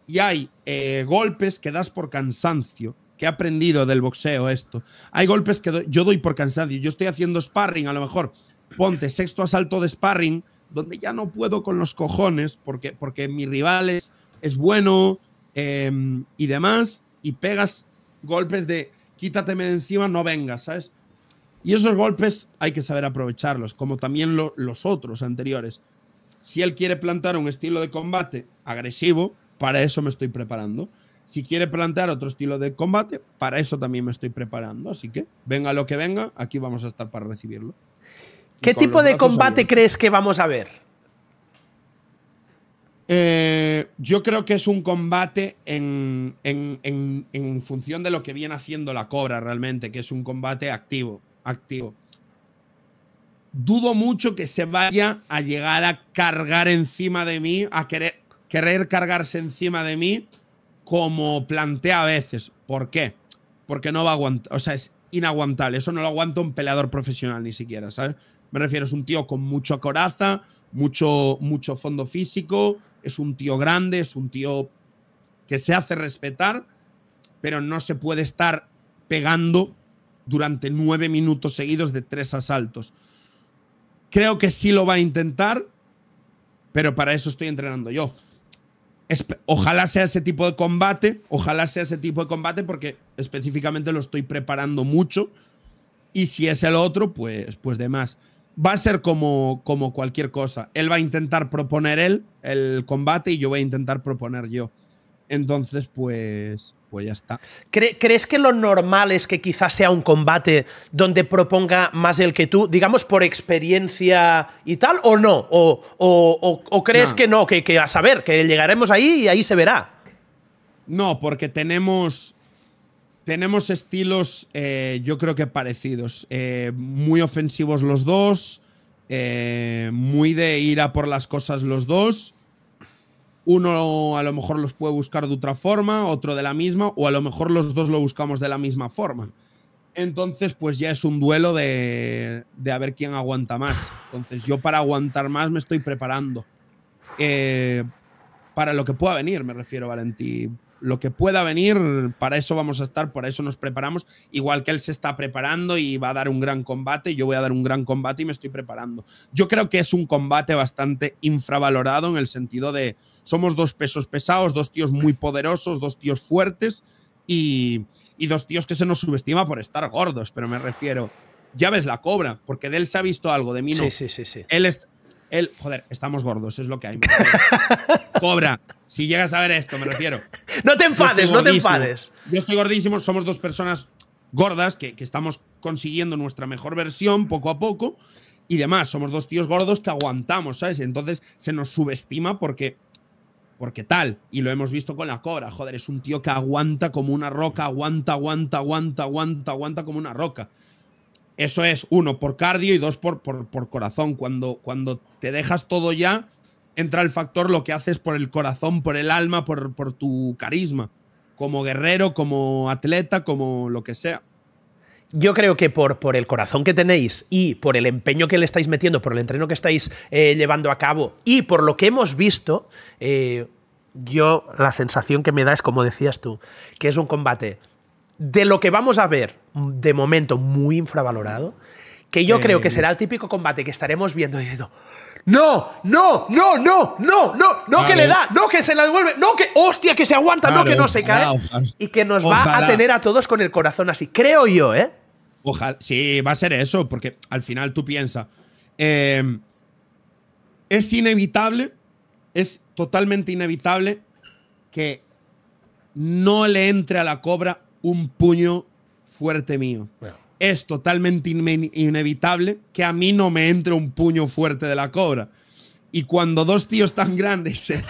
Y hay eh, golpes que das por cansancio, que he aprendido del boxeo esto. Hay golpes que yo doy por cansado Yo estoy haciendo sparring, a lo mejor ponte sexto asalto de sparring, donde ya no puedo con los cojones porque, porque mi rival es, bueno em, y demás, y pegas golpes de quítateme de encima, no vengas, ¿sabes? Y esos golpes hay que saber aprovecharlos, como también los otros anteriores. Si él quiere plantar un estilo de combate agresivo, para eso me estoy preparando. Si quiere plantear otro estilo de combate, para eso también me estoy preparando. Así que venga lo que venga, aquí vamos a estar para recibirlo. ¿Qué tipo de combate crees que vamos a ver? Eh, yo creo que es un combate en, función de lo que viene haciendo la Cobra realmente, que es un combate activo, activo. Dudo mucho que se vaya a llegar a cargar encima de mí, a querer, querer cargarse encima de mí como plantea a veces. ¿Por qué? Porque no va a aguantar, o sea, es inaguantable. Eso no lo aguanta un peleador profesional ni siquiera, ¿sabes? Me refiero, es un tío con mucha coraza, mucho, mucho fondo físico, es un tío grande, es un tío que se hace respetar, pero no se puede estar pegando durante nueve minutos seguidos de tres asaltos. Creo que sí lo va a intentar, pero para eso estoy entrenando yo ojalá sea ese tipo de combate, ojalá sea ese tipo de combate porque específicamente lo estoy preparando mucho y si es el otro, pues, pues Va a ser como, como cualquier cosa. Él va a intentar proponer él el combate y yo voy a intentar proponer yo. Entonces, pues, pues ya está. ¿Crees que lo normal es que quizás sea un combate donde proponga más el que tú, digamos por experiencia y tal, o no? ¿O, crees que no, que, a saber, que llegaremos ahí y ahí se verá? No, porque tenemos tenemos estilos, eh, yo creo que parecidos. Eh, muy ofensivos los dos, eh, muy de ir a por las cosas los dos uno a lo mejor los puede buscar de otra forma, otro de la misma, o a lo mejor los dos lo buscamos de la misma forma. Entonces, pues ya es un duelo de, de a ver quién aguanta más. Entonces, yo para aguantar más me estoy preparando. Eh, para lo que pueda venir, me refiero, Valentín, Lo que pueda venir, para eso vamos a estar, para eso nos preparamos. Igual que él se está preparando y va a dar un gran combate, yo voy a dar un gran combate y me estoy preparando. Yo creo que es un combate bastante infravalorado en el sentido de, somos dos pesos pesados, dos tíos muy poderosos, dos tíos fuertes y, y dos tíos que se nos subestima por estar gordos, pero me refiero. Ya ves la cobra, porque de él se ha visto algo, de mí no. Sí, sí, sí. sí. Él, es, él, joder, estamos gordos, es lo que hay. cobra, si llegas a ver esto, me refiero. No te enfades, no te enfades. Yo estoy gordísimo, somos dos personas gordas que, que estamos consiguiendo nuestra mejor versión poco a poco y demás. Somos dos tíos gordos que aguantamos, ¿sabes? Entonces se nos subestima porque porque tal, y lo hemos visto con la cobra, joder, es un tío que aguanta como una roca, aguanta, aguanta, aguanta, aguanta, aguanta como una roca. Eso es, uno, por cardio y dos, por, por, corazón. Cuando, cuando te dejas todo ya, entra el factor lo que haces por el corazón, por el alma, por, por tu carisma, como guerrero, como atleta, como lo que sea yo creo que por, por el corazón que tenéis y por el empeño que le estáis metiendo, por el entreno que estáis eh, llevando a cabo y por lo que hemos visto, eh, yo la sensación que me da es, como decías tú, que es un combate de lo que vamos a ver de momento muy infravalorado que yo creo que eh. será el típico combate que estaremos viendo diciendo, no, no, no, no, no, no, no que le da, no que se la devuelve, no que, hostia, que se aguanta, no que no se cae. Y que nos va a tener a todos con el corazón así, creo yo, ¿eh? Ojalá, sí, va a ser eso, porque al final tú piensas, em, es inevitable, es totalmente inevitable que no le entre a la cobra un puño fuerte mío es totalmente inevitable que a mí no me entre un puño fuerte de la cobra. Y cuando dos tíos tan grandes se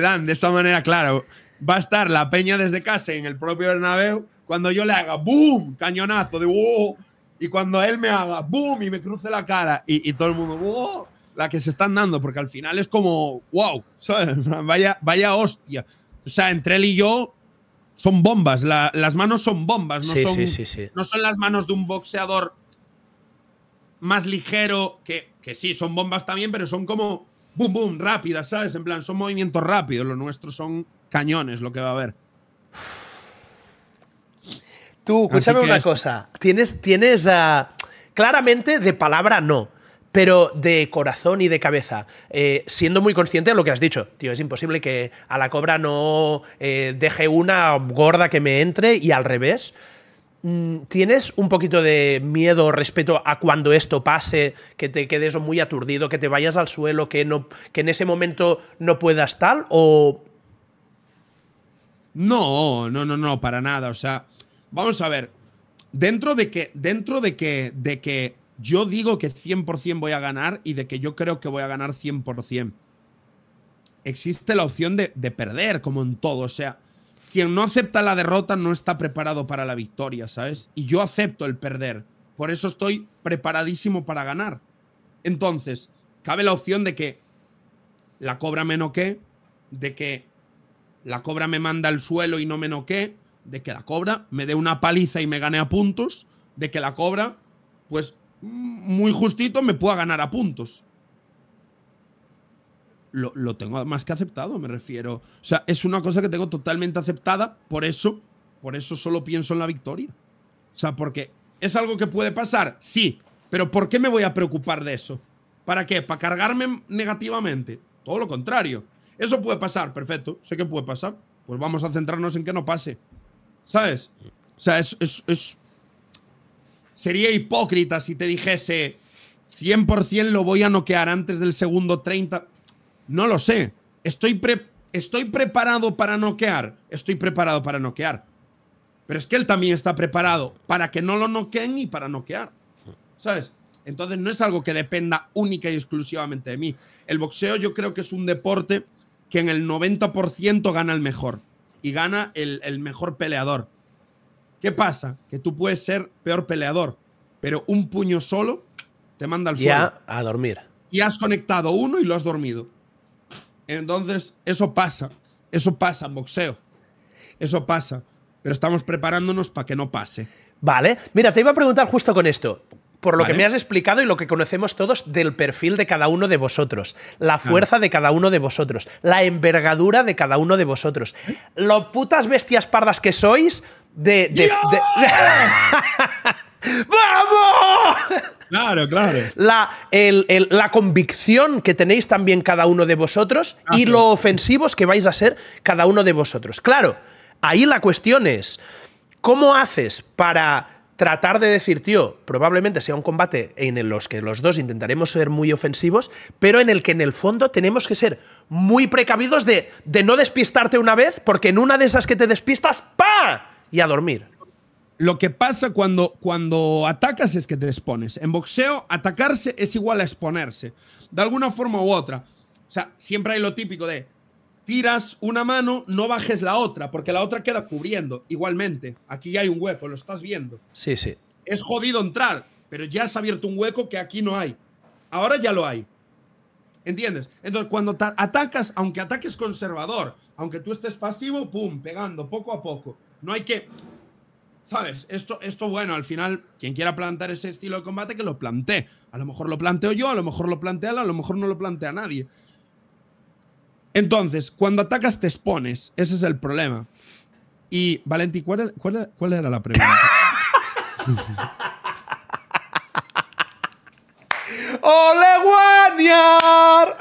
dan, de esa manera, claro, va a estar la peña desde casa en el propio Bernabéu cuando yo le haga ¡boom! cañonazo de ¡wow! ¡oh! y cuando él me haga ¡boom! y me cruce la cara y, todo el mundo ¡wow! ¡oh! la que se están dando porque al final es como ¡wow! Vaya, vaya hostia. O sea, entre él y yo son bombas. las manos son bombas, no, sí, son, sí, sí, no son las manos de un boxeador más ligero, que, sí, son bombas también, pero son como boom, boom, rápidas, ¿sabes? En plan, son movimientos rápidos. Los nuestros son cañones, lo que va a haber. Tú, escúchame una cosa. Tienes, tienes ah, claramente de palabra no pero de corazón y de cabeza, eh, siendo muy consciente de lo que has dicho. Tío, es imposible que a la cobra no eh, deje una gorda que me entre y al revés. Mm, ¿Tienes un poquito de miedo respeto a cuando esto pase, que te quedes muy aturdido, que te vayas al suelo, que, no, que en ese momento no puedas tal? ¿O no, no, no, no, para nada. O sea, vamos a ver. Dentro de que, dentro de que, de que yo digo que 100% voy a ganar y de que yo creo que voy a ganar 100%. Existe la opción de, perder, como en todo. O sea, quien no acepta la derrota no está preparado para la victoria, ¿sabes? Y yo acepto el perder. Por eso estoy preparadísimo para ganar. Entonces, cabe la opción de que la cobra me noque, de que la cobra me manda al suelo y no me noquee, de que la cobra me dé una paliza y me gane a puntos, de que la cobra, pues muy justito me pueda ganar a puntos. Lo, tengo más que aceptado, me refiero. O sea, es una cosa que tengo totalmente aceptada, por eso, por eso solo pienso en la victoria. O sea, porque es algo que puede pasar, sí, pero ¿por qué me voy a preocupar de eso? ¿Para qué? ¿Para cargarme negativamente? Todo lo contrario. Eso puede pasar, perfecto, sé que puede pasar. Pues vamos a centrarnos en que no pase. ¿Sabes? O sea, es, es Sería hipócrita si te dijese 100% lo voy a noquear antes del segundo 30. No lo sé. Estoy, estoy preparado para noquear. Estoy preparado para noquear. Pero es que él también está preparado para que no lo noqueen y para noquear. ¿Sabes? Entonces no es algo que dependa única y exclusivamente de mí. El boxeo yo creo que es un deporte que en el 90% gana el mejor y gana el mejor peleador. ¿Qué pasa? Que tú puedes ser peor peleador, pero un puño solo te manda al suelo. a dormir. Y has conectado uno y lo has dormido. Entonces, eso pasa. Eso pasa en boxeo. Eso pasa. Pero estamos preparándonos para que no pase. Vale. Mira, te iba a preguntar justo con esto. Por lo que me has explicado y lo que conocemos todos del perfil de cada uno de vosotros, la fuerza de cada uno de vosotros, la envergadura de cada uno de vosotros. ¿Eh? Lo putas bestias pardas que sois, de... ¡Vamos! Claro, claro. La, la, convicción que tenéis también cada uno de vosotros ah, y lo ofensivos que vais a ser cada uno de vosotros. Claro, ahí la cuestión es, ¿cómo haces para tratar de decir, tío, probablemente sea un combate en el que los dos intentaremos ser muy ofensivos, pero en el que en el fondo tenemos que ser muy precavidos de, de no despistarte una vez, porque en una de esas que te despistas, ¡pa! y a dormir. Lo que pasa cuando, cuando atacas es que te expones. En boxeo, atacarse es igual a exponerse, de alguna forma u otra. O sea, siempre hay lo típico de tiras una mano, no bajes la otra, porque la otra queda cubriendo. Igualmente, aquí ya hay un hueco, lo estás viendo. Sí, sí. Es jodido entrar, pero ya has abierto un hueco que aquí no hay. Ahora ya lo hay. ¿Entiendes? Entonces, cuando atacas, aunque ataques conservador, aunque tú estés pasivo, pum, pegando poco a poco no hay que. ¿Sabes? Esto, esto, bueno, al final, quien quiera plantar ese estilo de combate, que lo plantee. A lo mejor lo planteo yo, a lo mejor lo plantea él, a lo mejor no lo plantea nadie. Entonces, cuando atacas, te expones. Ese es el problema. Y, Valenti, ¿cuál era, la pregunta? ¡Ole, Guaniar!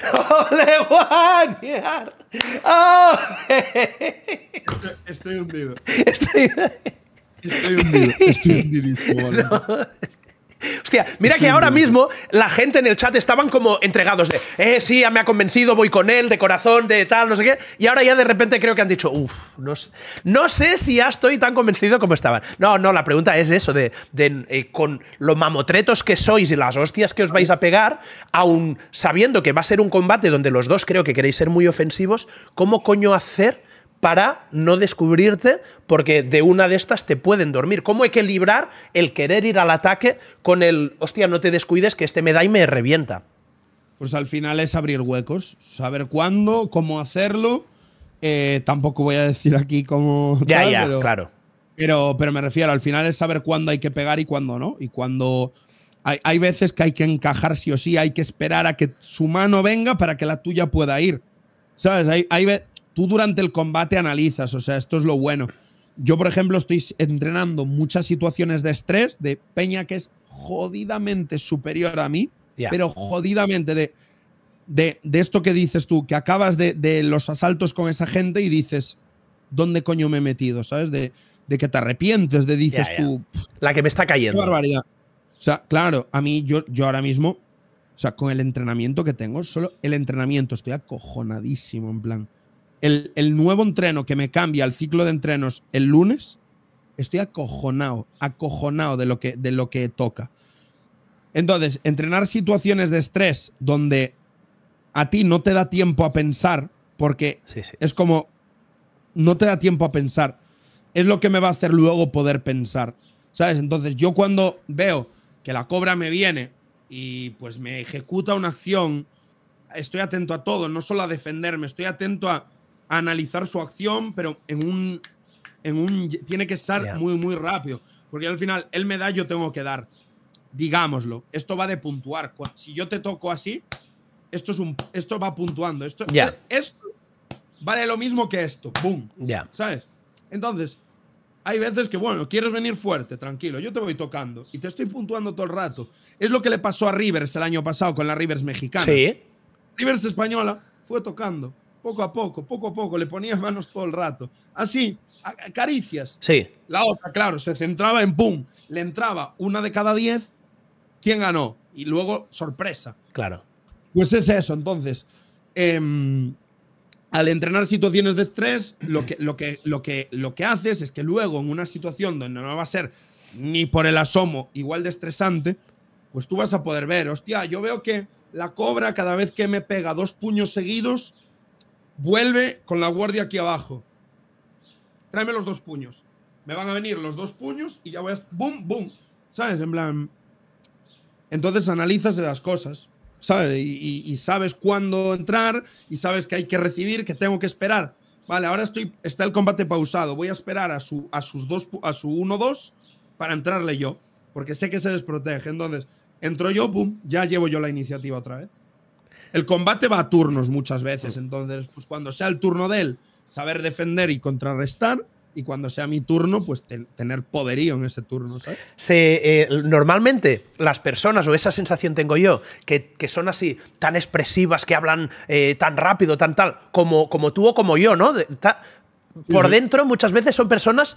¡Ole, Juan! Estoy hundido. Estoy, estoy hundido. Estoy hundido, vale. No. Hostia, mira que ahora mismo la gente en el chat estaban como entregados de, eh, sí, ya me ha convencido, voy con él, de corazón, de tal, no sé qué. Y ahora ya de repente creo que han dicho, uff, no, sé, si ya estoy tan convencido como estaban. No, no, la pregunta es eso, de, eh, con los mamotretos que sois y las hostias que os vais a pegar, aún sabiendo que va a ser un combate donde los dos creo que queréis ser muy ofensivos, ¿cómo coño hacer? para no descubrirte, porque de una de estas te pueden dormir. ¿Cómo equilibrar el querer ir al ataque con el, hostia, no te descuides que este me da y me revienta? Pues al final es abrir huecos, saber cuándo, cómo hacerlo. Eh, tampoco voy a decir aquí cómo. Ya, ya, claro. Pero, pero me refiero, al final es saber cuándo hay que pegar y cuándo no. Y cuando. Hay, veces que hay que encajar sí o sí, hay que esperar a que su mano venga para que la tuya pueda ir. ¿Sabes? Hay, hay, tú durante el combate analizas, o sea, esto es lo bueno. Yo, por ejemplo, estoy entrenando muchas situaciones de estrés de Peña que es jodidamente superior a mí, pero jodidamente de, de, esto que dices tú, que acabas de, los asaltos con esa gente y dices, ¿dónde coño me he metido? ¿Sabes? De, que te arrepientes, de dices tú. La que me está cayendo. Qué barbaridad. O sea, claro, a mí, yo, yo ahora mismo, o sea, con el entrenamiento que tengo, solo el entrenamiento, estoy acojonadísimo, en plan el, nuevo entreno que me cambia el ciclo de entrenos el lunes, estoy acojonado, acojonado de lo que, de lo que toca. Entonces, entrenar situaciones de estrés donde a ti no te da tiempo a pensar, porque es como, no te da tiempo a pensar, es lo que me va a hacer luego poder pensar. ¿Sabes? Entonces, yo cuando veo que la cobra me viene y pues me ejecuta una acción, estoy atento a todo, no solo a defenderme, estoy atento a analizar su acción, pero en un, en un tiene que ser muy, muy rápido. Porque al final, el me tengo que dar. Digámoslo, esto va de puntuar. Si yo te toco así, esto, es un, esto va puntuando. E, esto, vale lo mismo que esto. ¡Boom! Ya. ¿Sabes? Entonces, hay veces que, bueno, quieres venir fuerte, tranquilo, yo te voy tocando y te estoy puntuando todo el rato. Es lo que le pasó a Rivers el año pasado con la Rivers mexicana. Sí. Rivers española fue tocando, poco a poco, poco a poco, le ponías manos todo el rato. Así, caricias. Sí. La otra, claro, se centraba en pum, le entraba una de cada diez, ¿quién ganó? Y luego, sorpresa. Claro. Pues es eso, entonces. Em, al entrenar situaciones de estrés, lo que, lo, que, lo, que, lo que haces es que luego en una situación donde no va a ser ni por el asomo igual de estresante, pues tú vas a poder ver, hostia, yo veo que la cobra cada vez que me pega dos puños seguidos, Vuelve con la guardia aquí abajo. Tráeme los dos puños. Me van a venir los dos puños y ya voy a. ¡Bum, bum! ¿Sabes? En plan. Entonces analizas las cosas, ¿sabes? Y, sabes cuándo entrar y sabes que hay que recibir, que tengo que esperar. Vale, ahora estoy, está el combate pausado. Voy a esperar a su, a sus dos, a su 1-2 para entrarle yo. Porque sé que se desprotege. Entonces, entro yo, boom ya llevo yo la iniciativa otra vez el combate va a turnos muchas veces, entonces, pues cuando sea el turno de él, saber defender y contrarrestar, y cuando sea mi turno, pues tener poderío en ese turno, ¿sabes? Se, eh, normalmente las personas, o esa sensación tengo yo, que, son así, tan expresivas, que hablan eh, tan rápido, tan tal, como, como tú o como yo, ¿no? por dentro muchas veces son personas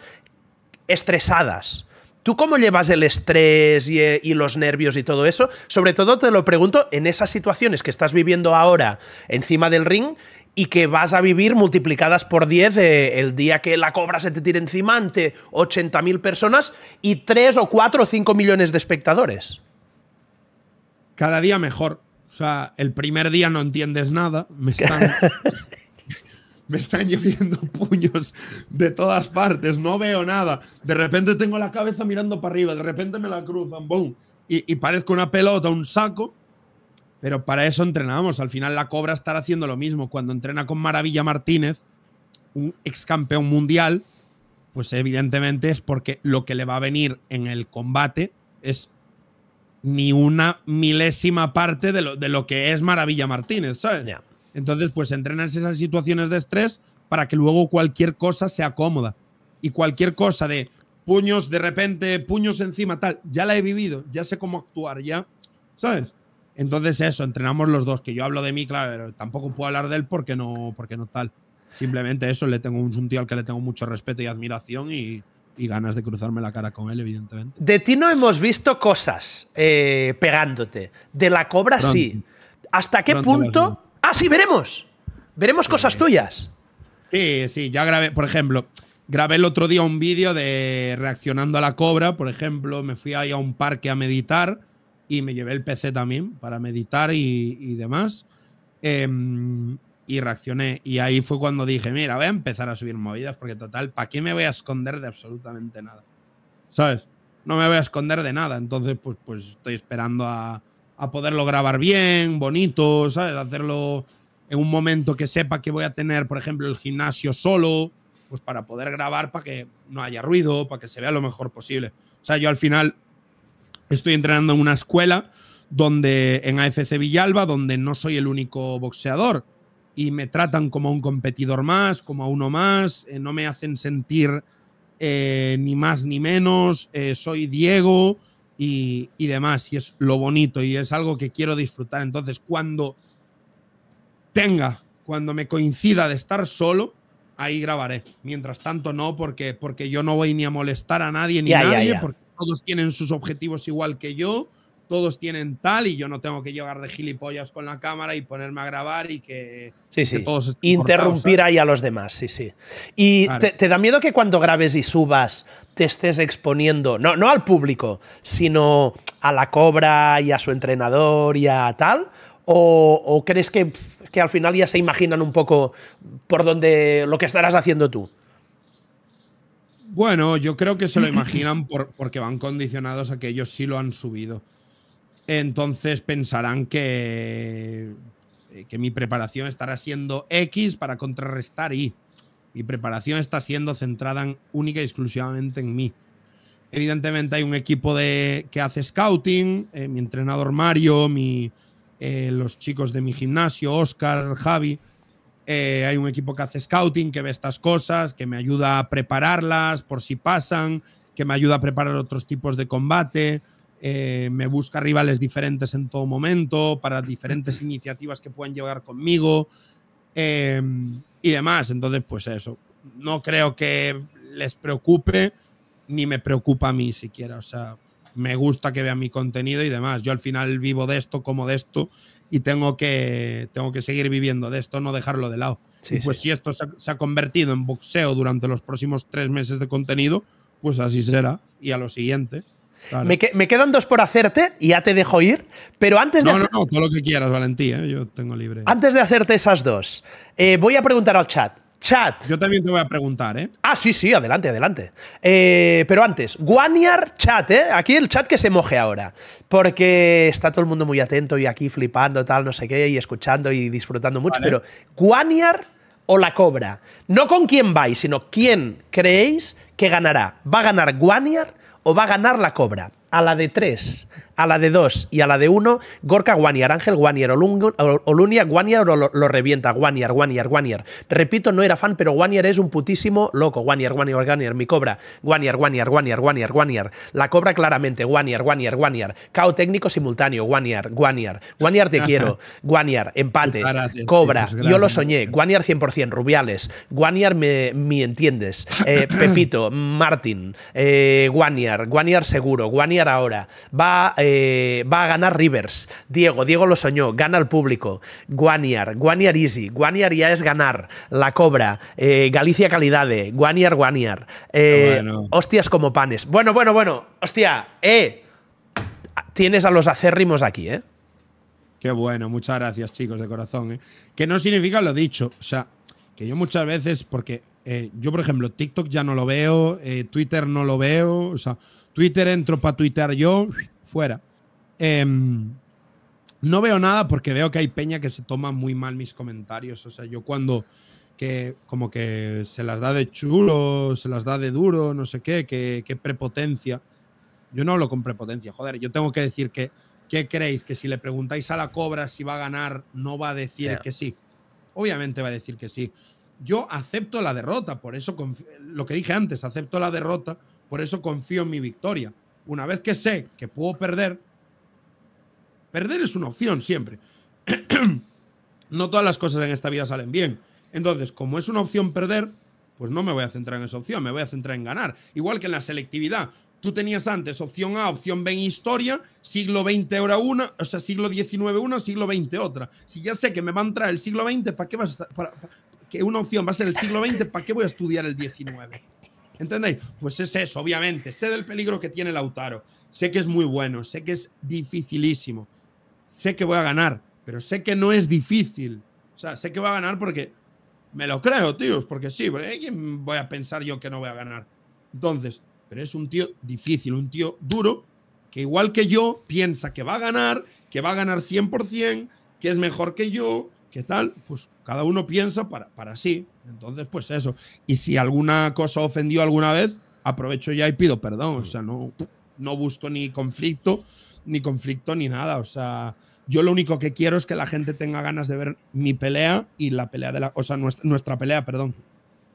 estresadas ¿Tú cómo llevas el estrés eh, y, los nervios y todo eso? Sobre todo te lo pregunto en esas situaciones que estás viviendo ahora encima del ring y que vas a vivir multiplicadas por 10 eh, el día que la cobra se te tire encima ante 80.000 personas y 3 o 4 o 5 millones de espectadores. Cada día mejor. O sea, el primer día no entiendes nada. Me están... me están lloviendo puños de todas partes, no veo nada. De repente tengo la cabeza mirando para arriba, de repente me la cruzan, boom, y, parezco una pelota, un saco. Pero para eso entrenamos. Al final la Cobra estar haciendo lo mismo. Cuando entrena con Maravilla Martínez, un ex campeón mundial, pues evidentemente es porque lo que le va a venir en el combate es ni una milésima parte de lo, de lo que es Maravilla Martínez, ¿sabes? Entonces, pues entrenas esas situaciones de estrés para que luego cualquier cosa sea cómoda. Y cualquier cosa de puños de repente, puños encima, tal, ya la he vivido, ya sé cómo actuar, ya, ¿sabes? Entonces eso, entrenamos los dos, que yo hablo de mí, claro, pero tampoco puedo hablar de él porque no, porque no tal. Simplemente eso, le tengo un, tío al que le tengo mucho respeto y admiración y, ganas de cruzarme la cara con él, evidentemente. De ti no hemos visto cosas eh, pegándote. De la cobra sí. ¿Hasta qué punto Ah, sí, veremos. Veremos cosas tuyas. Sí, sí, ya grabé, por ejemplo, grabé el otro día un vídeo de reaccionando a la cobra, por ejemplo, me fui ahí a un parque a meditar y me llevé el PC también para meditar y, demás. Em, y reaccioné. Y ahí fue cuando dije, mira, voy a empezar a subir movidas porque total, ¿para qué me voy a esconder de absolutamente nada? ¿Sabes? No me voy a esconder de nada. Entonces, pues, pues estoy esperando a, a poderlo grabar bien, bonito, ¿sabes? Hacerlo en un momento que sepa que voy a tener, por ejemplo, el gimnasio solo, pues para poder grabar, para que no haya ruido, para que se vea lo mejor posible. O sea, yo al final estoy entrenando en una escuela donde en AFC Villalba, donde no soy el único boxeador y me tratan como un competidor más, como a uno más, eh, no me hacen sentir eh, ni más ni menos, eh, soy Diego, y, demás, y es lo bonito y es algo que quiero disfrutar. Entonces, cuando tenga, cuando me coincida de estar solo, ahí grabaré. Mientras tanto, no, porque, porque yo no voy ni a molestar a nadie ni a nadie, porque todos tienen sus objetivos igual que yo todos tienen tal y yo no tengo que llegar de gilipollas con la cámara y ponerme a grabar y que, sí, sí. interrumpir ahí a los demás, sí, sí. ¿Y te, da miedo que cuando grabes y subas te estés exponiendo, no, al público, sino a la cobra y a su entrenador y a tal? ¿O, crees que, al final ya se imaginan un poco por donde lo que estarás haciendo tú? Bueno, yo creo que se lo imaginan porque van condicionados a que ellos sí lo han subido entonces pensarán que, que mi preparación estará siendo X para contrarrestar Y. Mi preparación está siendo centrada única y exclusivamente en mí. Evidentemente hay un equipo que hace scouting, eh, mi entrenador Mario, eh, los chicos de mi gimnasio, Oscar, Javi. Eh, hay un equipo que hace scouting, que ve estas cosas, que me ayuda a prepararlas por si pasan, que me ayuda a preparar otros tipos de combate, eh, me busca rivales diferentes en todo momento, para diferentes iniciativas que puedan llegar conmigo eh, y demás. Entonces, pues eso, no creo que les preocupe ni me preocupa a mí siquiera. O sea, me gusta que vean mi contenido y demás. Yo al final vivo de esto, como de esto y tengo que, tengo que seguir viviendo de esto, no dejarlo de lado. pues si esto se ha convertido en boxeo durante los próximos tres meses de contenido, pues así será y a lo siguiente. Me, quedan dos por hacerte y ya te dejo ir, pero antes de... No, no, no, todo lo que quieras, Valentía, ¿eh? yo tengo libre. Antes de hacerte esas dos, eh, voy a preguntar al chat. Chat. Yo también te voy a preguntar, ¿eh? Ah, sí, sí, adelante, adelante. Eh, pero antes, Guaniar chat, ¿eh? Aquí el chat que se moje ahora. Porque está todo el mundo muy atento y aquí flipando, tal, no sé qué, y escuchando y disfrutando mucho. Pero, ¿Guaniar o la cobra? No con quién vais, sino quién creéis que ganará. ¿Va a ganar Guaniar o va a ganar la cobra a la de 3, a la de 2 y a la de 1, Gorka Guaniar, Ángel Guaniar, Olunia Guaniar lo, revienta, Guaniar, Guaniar, Guaniar. Repito, no era fan, pero Guaniar es un putísimo loco, Guaniar, Guaniar, Guaniar, mi cobra, Guaniar, Guaniar, Guaniar, Guaniar, Guaniar. La cobra claramente, Guaniar, Guaniar, Guaniar. Cao técnico simultáneo, Guaniar, Guaniar. Guaniar te quiero, Guaniar, empate, cobra, yo lo soñé, Guaniar 100%, Rubiales, Guaniar me, me entiendes, eh, Pepito, Martín, eh, Guaniar, seguro, Guaniar ahora. Va, eh, va a ganar Rivers. Diego, Diego lo soñó. Gana el público. Guaniar, Guaniar Easy. Guaniar ya es ganar. La Cobra. Eh, Galicia calidad Guaniar, Guaniar. Eh, hostias como panes. Bueno, bueno, bueno. Hostia, eh. Tienes a los acérrimos aquí, eh. Qué bueno, muchas gracias, chicos, de corazón. Que no significa lo dicho. O sea, que yo muchas veces, porque yo, por ejemplo, TikTok ya no lo veo, Twitter no lo veo, o sea, Twitter entro para tuitear yo, fuera. Em, no veo nada porque veo que hay peña que se toma muy mal mis comentarios. O sea, yo cuando que como que se las da de chulo, se las da de duro, no sé qué, qué prepotencia. Yo no hablo con prepotencia, joder, yo tengo que decir que, ¿qué creéis? Que si le preguntáis a la cobra si va a ganar, no va a decir que sí. Obviamente va a decir que sí. Yo acepto la derrota, por eso lo que dije antes, acepto la derrota por eso confío en mi victoria. Una vez que sé que puedo perder, perder es una opción siempre. no todas las cosas en esta vida salen bien. Entonces, como es una opción perder, pues no me voy a centrar en esa opción, me voy a centrar en ganar. Igual que en la selectividad. Tú tenías antes opción A, opción B en historia, siglo XX hora una, o sea, siglo XIX una, siglo XX otra. Si ya sé que me va a entrar el siglo XX, ¿para qué vas que una opción va a ser el siglo XX, ¿para qué voy a estudiar el XIX? ¿Entendéis? Pues es eso, obviamente. Sé del peligro que tiene Lautaro. Sé que es muy bueno, sé que es dificilísimo. Sé que voy a ganar, pero sé que no es difícil. O sea, sé que voy a ganar porque me lo creo, tíos, porque sí, porque eh, voy a pensar yo que no voy a ganar? Entonces, pero es un tío difícil, un tío duro, que igual que yo piensa que va a ganar, que va a ganar 100%, que es mejor que yo, ¿Qué tal? Pues cada uno piensa para, para sí. Entonces, pues eso. Y si alguna cosa ofendió alguna vez, aprovecho ya y pido perdón. O mm. sea, no, no busco ni conflicto, ni conflicto, ni nada. O sea, yo lo único que quiero es que la gente tenga ganas de ver mi pelea y la pelea de la. O sea, nuestra, pelea, perdón.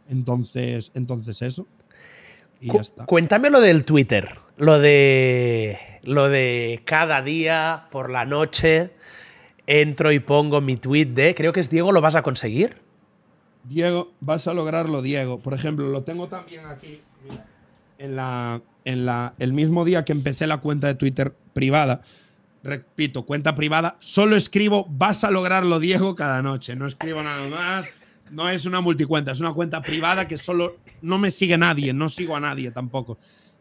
Entonces, entonces eso. Y ya está. Cuéntame lo del Twitter. Lo de. Lo de cada día, por la noche entro y pongo mi tweet de, creo que es Diego, ¿lo vas a conseguir? Diego, vas a lograrlo, Diego. Por ejemplo, lo tengo también aquí. en la, en el mismo día que empecé la cuenta de Twitter privada, repito, cuenta privada, solo escribo vas a lograrlo, Diego, cada noche. No escribo nada más. No es una multicuenta, es una cuenta privada que solo no me sigue nadie, no sigo a nadie tampoco.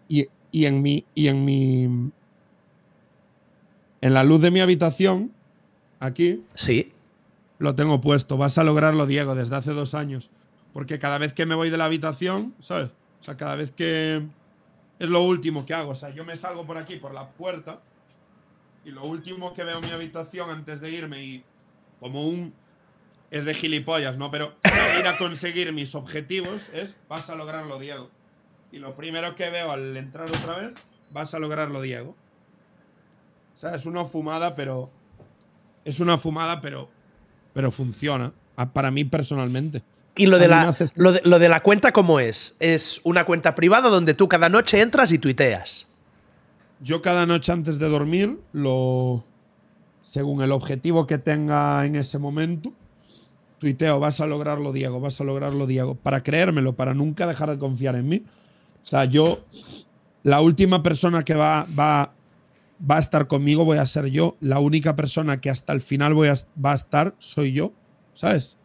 Y, y en mi. Y en mi. En la luz de mi habitación aquí. Sí. Lo tengo puesto. Vas a lograrlo, Diego, desde hace dos años. Porque cada vez que me voy de la habitación, ¿sabes? O sea, cada vez que. Es lo último que hago. O sea, yo me salgo por aquí, por la puerta. Y lo último que veo en mi habitación antes de irme y. Como un. Es de gilipollas, ¿no? Pero ir a conseguir mis objetivos es. Vas a lograrlo, Diego. Y lo primero que veo al entrar otra vez. Vas a lograrlo, Diego. O sea, es una fumada, pero es una fumada, pero, pero funciona. Para mí personalmente. ¿Y lo de, la, la, cuenta cómo es? ¿Es una cuenta privada donde tú cada noche entras y tuiteas? Yo cada noche antes de dormir, lo, según el objetivo que tenga en ese momento, tuiteo, vas a lograrlo, Diego, vas a lograrlo, Diego, para creérmelo, para nunca dejar de confiar en mí. O sea, yo, la última persona que va, va va a estar conmigo, voy a ser yo. La única persona que hasta el final voy a, va a estar soy yo, ¿sabes?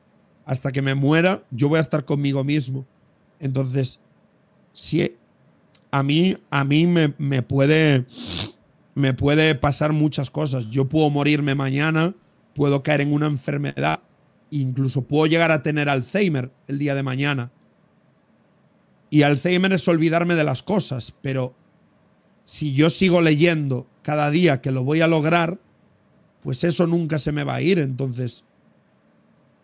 Hasta que me muera, yo voy a estar conmigo mismo. Entonces, si a mí, a mí me, me puede, me puede pasar muchas cosas. Yo puedo morirme mañana, puedo caer en una enfermedad, incluso puedo llegar a tener Alzheimer el día de mañana. Y Alzheimer es olvidarme de las cosas, pero si yo sigo leyendo cada día que lo voy a lograr, pues eso nunca se me va a ir. Entonces,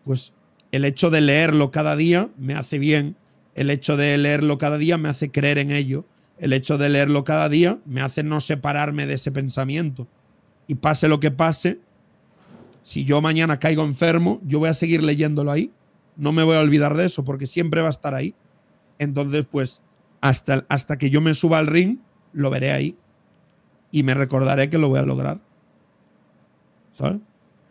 pues el hecho de leerlo cada día me hace bien, el hecho de leerlo cada día me hace creer en ello, el hecho de leerlo cada día me hace no separarme de ese pensamiento. Y pase lo que pase, si yo mañana caigo enfermo, yo voy a seguir leyéndolo ahí. No me voy a olvidar de eso porque siempre va a estar ahí. Entonces, pues, hasta, hasta que yo me suba al ring, lo veré ahí y me recordaré que lo voy a lograr. ¿Sabes?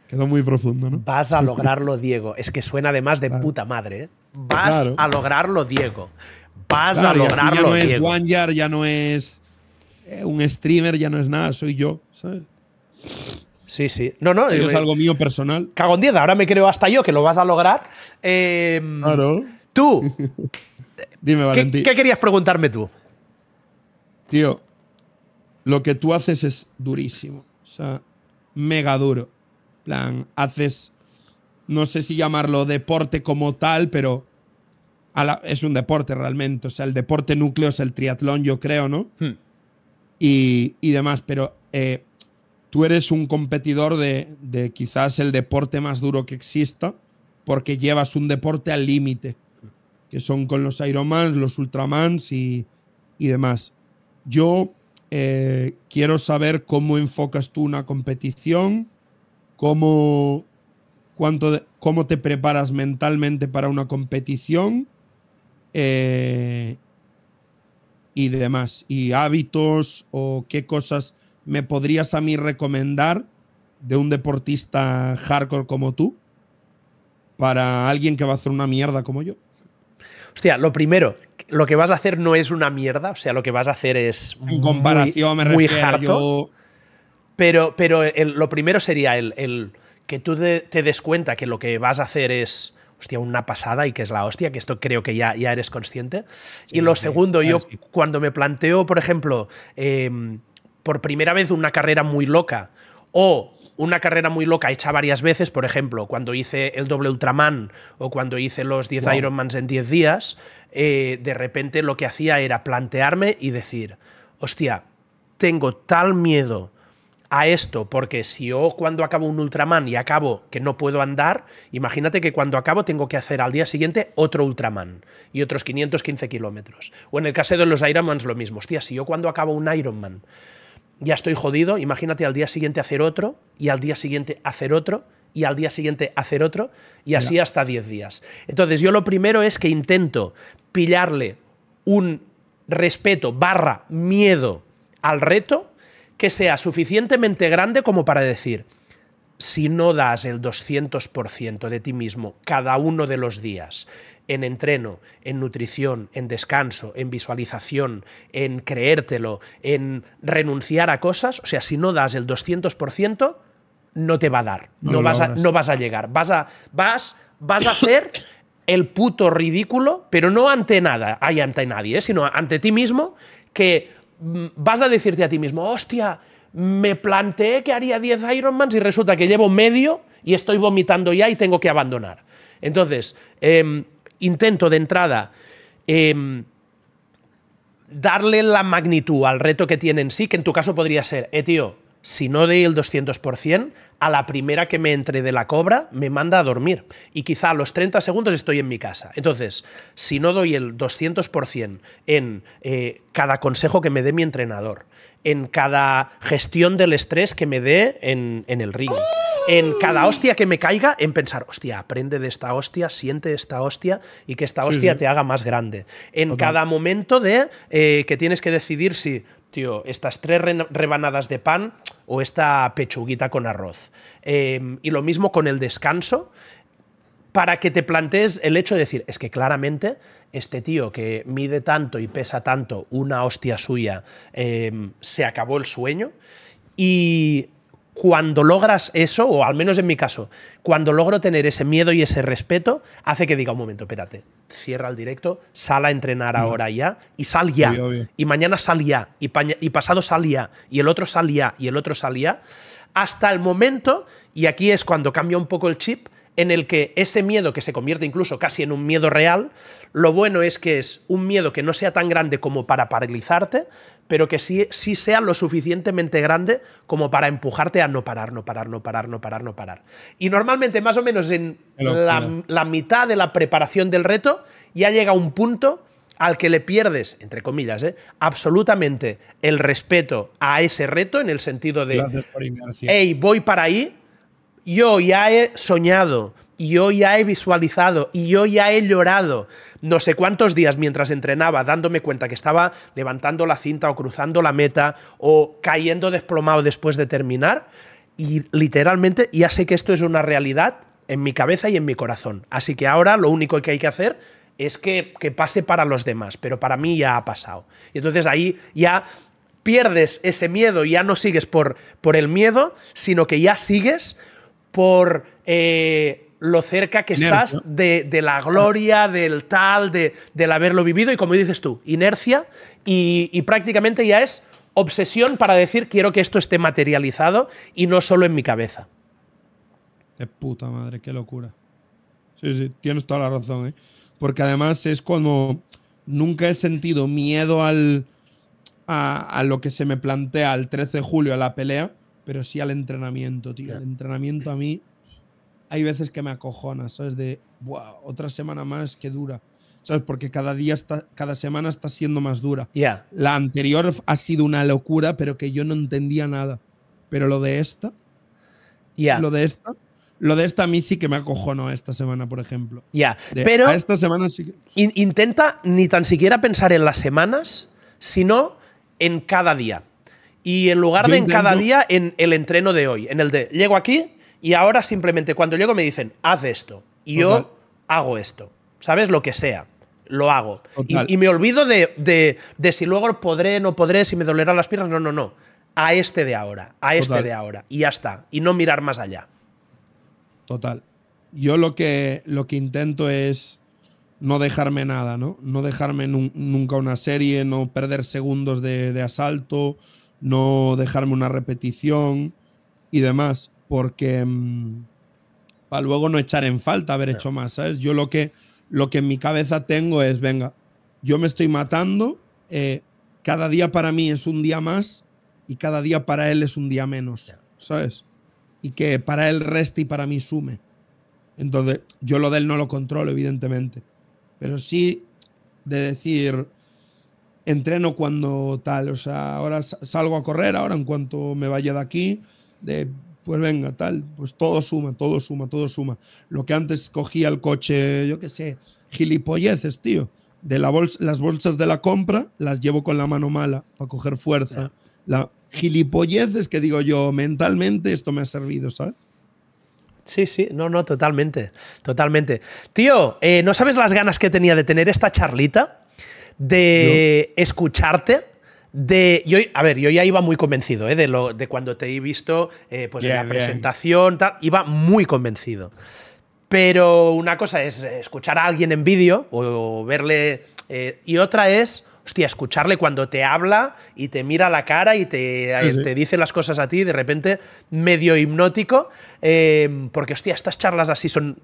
Quedó muy profundo, ¿no? Vas a lograrlo, Diego. Es que suena además de puta madre. ¿eh? Vas a lograrlo, Diego. Vas a lograrlo. Ya no es Diego. Eh, ya no es un streamer, ya no es nada, soy yo, ¿sabes? Sí, sí. No, no. es algo mío personal. Cago en ahora me creo hasta yo que lo vas a lograr. Em, claro. Tú. Dime, Valentín. ¿Qué querías preguntarme tú? Tío, lo que tú haces es durísimo. O sea, mega duro. plan, haces, no sé si llamarlo deporte como tal, pero es un deporte realmente. O sea, el deporte núcleo es el triatlón, yo creo, ¿no? Hmm. Y, demás, pero eh, tú eres un competidor de, quizás el deporte más duro que exista, porque llevas un deporte al límite, que son con los Ironmans, los Ultramans y, y demás. Yo eh, quiero saber cómo enfocas tú una competición, cómo, cuánto cómo te preparas mentalmente para una competición eh, y demás. Y hábitos o qué cosas me podrías a mí recomendar de un deportista hardcore como tú para alguien que va a hacer una mierda como yo hostia, lo primero, lo que vas a hacer no es una mierda, o sea, lo que vas a hacer es comparación, muy, me Pero, pero lo primero sería el, que tú te des cuenta que lo que vas a hacer es una pasada y que es la hostia, que esto creo que ya, eres consciente. y lo segundo, yo cuando me planteo, por ejemplo, em, por primera vez una carrera muy loca o una carrera muy loca hecha varias veces, por ejemplo, cuando hice el doble Ultraman o cuando hice los 10 Ironmans en 10 días, eh, de repente lo que hacía era plantearme y decir, hostia, tengo tal miedo a esto, porque si yo cuando acabo un Ultraman y acabo que no puedo andar, imagínate que cuando acabo tengo que hacer al día siguiente otro Ultraman y otros 515 kilómetros. O en el caso de los Ironmans lo mismo, hostia, si yo cuando acabo un Ironman ya estoy jodido, imagínate al día siguiente hacer otro, y al día siguiente hacer otro, y al día siguiente hacer otro, y así hasta 10 días. Entonces yo lo primero es que intento pillarle un respeto barra miedo al reto que sea suficientemente grande como para decir, si no das el 200% de ti mismo cada uno de los días, en entreno, en nutrición, en descanso, en visualización, en creértelo, en renunciar a cosas, o sea, si no das el 200%, no te va a dar, no, vas, a, no vas a llegar, vas a, vas, vas a hacer el puto ridículo, pero no ante nada, hay ante nadie, sino ante ti mismo, que mm, vas a decirte a ti mismo, hostia, me planteé que haría 10 Ironmans y resulta que llevo medio y estoy vomitando ya y tengo que abandonar. Entonces, em, intento de entrada em, darle la magnitud al reto que tiene en sí, que en tu caso podría ser, eh, tío, si no doy el 200%, a la primera que me entre de la cobra, me manda a dormir. Y quizá a los 30 segundos estoy en mi casa. Entonces, si no doy el 200% en eh, cada consejo que me dé mi entrenador, en cada gestión del estrés que me dé en, en el ring, en cada hostia que me caiga, en pensar, hostia, aprende de esta hostia, siente esta hostia y que esta hostia te haga más grande. En cada momento de eh, que tienes que decidir si, tío, estas tres rebanadas de pan o esta pechuguita con arroz. Em, y lo mismo con el descanso para que te plantees el hecho de decir, es que claramente este tío que mide tanto y pesa tanto una hostia suya, em, se acabó el sueño. Y cuando logras eso, o al menos en mi caso, cuando logro tener ese miedo y ese respeto, hace que diga un momento, espérate, cierra el directo, sal a entrenar ahora ya, y sal ya, y mañana sal ya, y, y, pasado sal ya, y el otro salía ya, y el otro salía ya, hasta el momento, y aquí es cuando cambia un poco el chip, en el que ese miedo que se convierte incluso casi en un miedo real, lo bueno es que es un miedo que no sea tan grande como para paralizarte, pero que sí, sea lo suficientemente grande como para empujarte a no parar, no parar, no parar, no parar, no parar. Y normalmente más o menos en la, mitad de la preparación del reto ya llega un punto al que le pierdes, entre comillas, ¿eh? absolutamente el respeto a ese reto en el sentido de, hey, voy para ahí, yo ya he soñado, yo ya he visualizado, y yo ya he llorado no sé cuántos días mientras entrenaba, dándome cuenta que estaba levantando la cinta o cruzando la meta o cayendo desplomado después de terminar. Y literalmente ya sé que esto es una realidad en mi cabeza y en mi corazón. Así que ahora lo único que hay que hacer es que, pase para los demás, pero para mí ya ha pasado. Y entonces ahí ya pierdes ese miedo, ya no sigues por, por el miedo, sino que ya sigues por eh, lo cerca que estás de, la gloria, del tal, del haberlo vivido y como dices tú, inercia y, prácticamente ya es obsesión para decir quiero que esto esté materializado y no solo en mi cabeza. De puta madre, qué locura. Sí, sí, tienes toda la razón, ¿eh? Porque además es como nunca he sentido miedo al a, lo que se me plantea el 13 de julio, a la pelea, pero sí al entrenamiento, tío. El entrenamiento a mí hay veces que me acojona, ¿sabes? De, otra semana más que dura. ¿Sabes? Porque cada día, está, cada semana está siendo más dura. Ya. La anterior ha sido una locura, pero que yo no entendía nada. Pero lo de esta, Ya. lo de esta, lo de esta a mí sí que me acojonó esta semana, por ejemplo. Ya, pero. A esta semana sí que... intenta ni tan siquiera pensar en las semanas, sino en cada día. Y en lugar de en cada día, en el entreno de hoy, en el de llego aquí y ahora simplemente cuando llego me dicen, haz esto. Y yo hago esto. ¿Sabes? Lo que sea. Lo hago. Y, me olvido de, si luego podré, no podré, si me dolerán las piernas. No, no, no. A este de ahora. A este de ahora. Y ya está. Y no mirar más allá. Total. Yo lo que, lo que intento es no dejarme nada, ¿no? No dejarme nunca una serie, no perder segundos de asalto no dejarme una repetición y demás, porque mm, para luego no echar en falta haber hecho más, ¿sabes? Yo lo que, lo que en mi cabeza tengo es, venga, yo me estoy matando, eh, cada día para mí es un día más y cada día para él es un día menos, ¿sabes? Y que para él reste y para mí sume. Entonces, yo lo de él no lo controlo, evidentemente, pero sí de decir, entreno cuando tal, o sea, ahora salgo a correr, ahora en cuanto me vaya de aquí, pues venga, tal, pues todo suma, todo suma, todo suma. Lo que antes cogía el coche, yo qué sé, gilipolleces, tío. De las bolsas de la compra las llevo con la mano mala para coger fuerza. La gilipolleces que digo yo, mentalmente esto me ha servido, ¿sabes? Sí, sí, no, no, totalmente, totalmente. Tío, eh, ¿no sabes las ganas que tenía de tener esta charlita? de escucharte. De, yo, a ver, yo ya iba muy convencido ¿eh? de, lo, de cuando te he visto eh, pues en la presentación, iba muy convencido. Pero una cosa es escuchar a alguien en vídeo o, verle, eh, y otra es, hostia, escucharle cuando te habla y te mira la cara y te, te dice las cosas a ti, de repente medio hipnótico, porque, hostia, estas charlas así son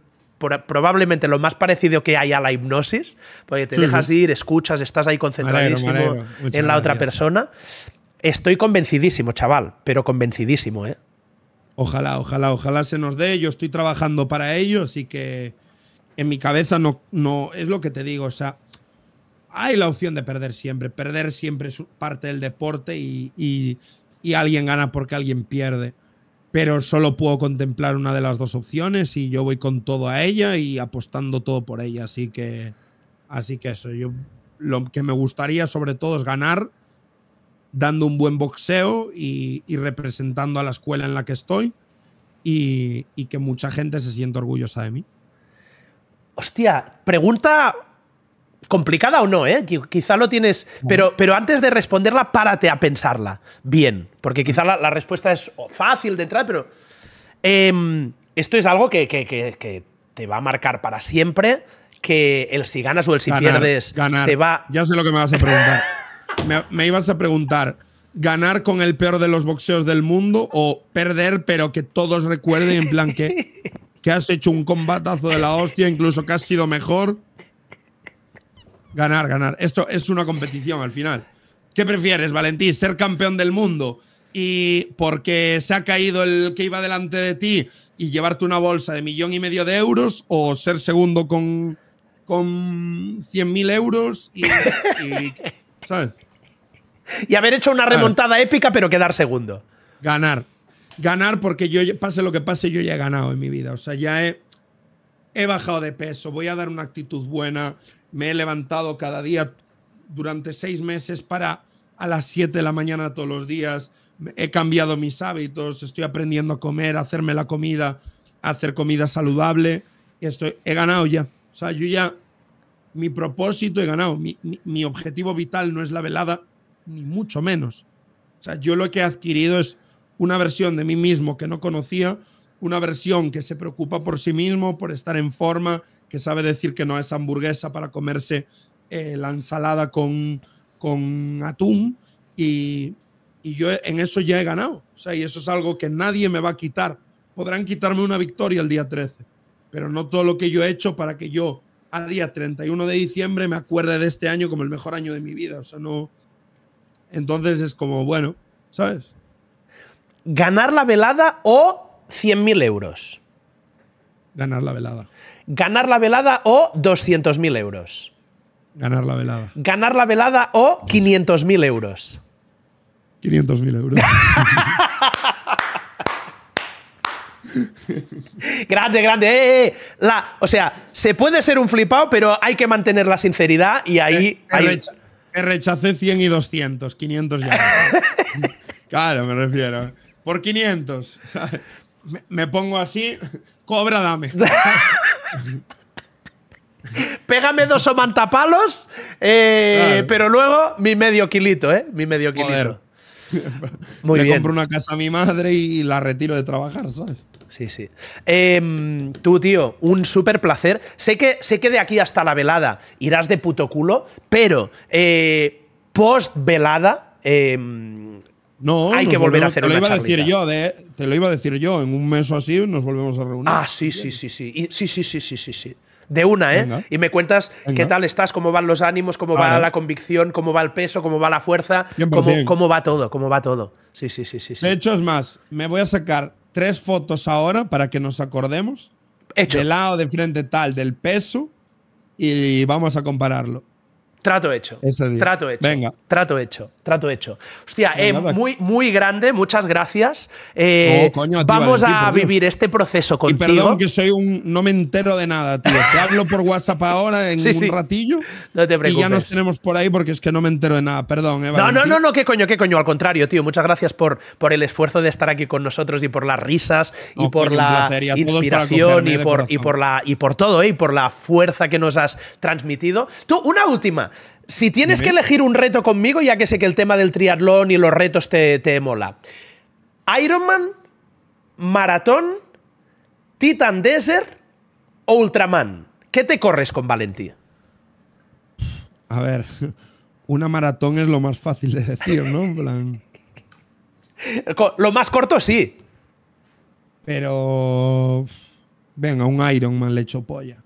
probablemente lo más parecido que hay a la hipnosis, porque te dejas ir, escuchas, estás ahí concentradísimo en la otra persona. Estoy convencidísimo, chaval, pero convencidísimo, ¿eh? Ojalá, ojalá, ojalá se nos dé. Yo estoy trabajando para ello, así que en mi cabeza no, no es lo que te digo. O sea, hay la opción de perder siempre. Perder siempre es parte del deporte y, y alguien gana porque alguien pierde pero solo puedo contemplar una de las dos opciones y yo voy con todo a ella y apostando todo por ella. Así que, así que eso, yo lo que me gustaría sobre todo es ganar dando un buen boxeo y, representando a la escuela en la que estoy y, y que mucha gente se sienta orgullosa de mí. Hostia, pregunta complicada o no, ¿eh? Quizá lo tienes, pero, pero antes de responderla, párate a pensarla bien, porque quizá la, respuesta es fácil de entrar, pero em, esto es algo que, te va a marcar para siempre, que el si ganas o el si pierdes se va... Ya sé lo que me vas a preguntar. me, ibas a preguntar, ¿ganar con el peor de los boxeos del mundo o perder pero que todos recuerden en plan que... que has hecho un combatazo de la hostia, incluso que has sido mejor. Ganar, ganar. Esto es una competición al final. ¿Qué prefieres, Valentín? ¿Ser campeón del mundo y porque se ha caído el que iba delante de ti y llevarte una bolsa de millón y medio de euros o ser segundo con, con 100.000 euros y, ¿sabes? y haber hecho una remontada épica pero quedar segundo? Ganar. Ganar porque yo, pase lo que pase, yo ya he ganado en mi vida. O sea, ya he, he bajado de peso, voy a dar una actitud buena, me he levantado cada día durante seis meses para a las siete de la mañana todos los días. He cambiado mis hábitos, estoy aprendiendo a comer, a hacerme la comida, a hacer comida saludable. Estoy, he ganado ya. O sea, yo ya, mi propósito he ganado. Mi, mi objetivo vital no es la velada, ni mucho menos. O sea, yo lo que he adquirido es una versión de mí mismo que no conocía, una versión que se preocupa por sí mismo, por estar en forma, que sabe decir que no es hamburguesa para comerse eh, la ensalada con, atún y, yo en eso ya he ganado. O sea, y eso es algo que nadie me va a quitar. Podrán quitarme una victoria el día 13, pero no todo lo que yo he hecho para que yo a día 31 de diciembre me acuerde de este año como el mejor año de mi vida. O sea, no... Entonces es como, bueno, ¿sabes? ¿Ganar la velada o 100.000 euros? Ganar la velada ganar la velada o 200.000 euros. Ganar la velada. Ganar la velada o 500.000 euros. 500.000 euros. grande, grande. Eh, eh, eh, La, o sea, se puede ser un flipado, pero hay que mantener la sinceridad y ahí. Eh, rechacé 100 y 200, 500 ya. claro, me refiero. Por 500. Me, me pongo así, cobra, dame. Pégame dos o mantapalos, eh, pero luego mi medio kilito, ¿eh? Mi medio kilito. Muy Le compro una casa a mi madre y la retiro de trabajar, ¿sabes? Sí, sí. Em, tú, tío, un súper placer. Sé que, de aquí hasta la velada irás de puto culo, pero eh, post velada, em, no, hay que volver a hacer te lo iba a decir yo, te lo iba a decir yo, en un mes o así nos volvemos a reunir. Ah, sí, sí, sí, sí, sí, sí, sí, sí, sí, sí. De una, ¿eh? Y me cuentas qué tal estás, cómo van los ánimos, cómo va la convicción, cómo va el peso, cómo va la fuerza, cómo, cómo, va todo, cómo va todo. Sí, sí, sí, sí. De hecho, es más, me voy a sacar tres fotos ahora para que nos acordemos. Hecho. De lado, de frente, tal, del peso y vamos a compararlo. Trato hecho. Trato hecho. Venga. Trato hecho. Trato hecho. Hostia, eh, muy, muy grande, muchas gracias. Eh, oh, vamos a vivir este proceso contigo. Y perdón que soy un. No me entero de nada, tío. Te hablo por WhatsApp ahora en un ratillo. Y ya nos tenemos por ahí porque es que no me entero de nada. Perdón, eh, No, no, no, no, qué coño, qué coño. Al contrario, tío. Muchas gracias por, por el esfuerzo de estar aquí con nosotros y por las risas y por la inspiración y por, y por, la, y por todo, eh, y por la fuerza que nos has transmitido. Tú, una última. Si tienes que elegir un reto conmigo, ya que sé que el tema del triatlón y los retos te, te mola. Ironman, maratón, Titan Desert o Ultraman. ¿Qué te corres con Valentía? A ver, una maratón es lo más fácil de decir, ¿no? lo más corto sí. Pero. Venga, un Ironman le echo polla.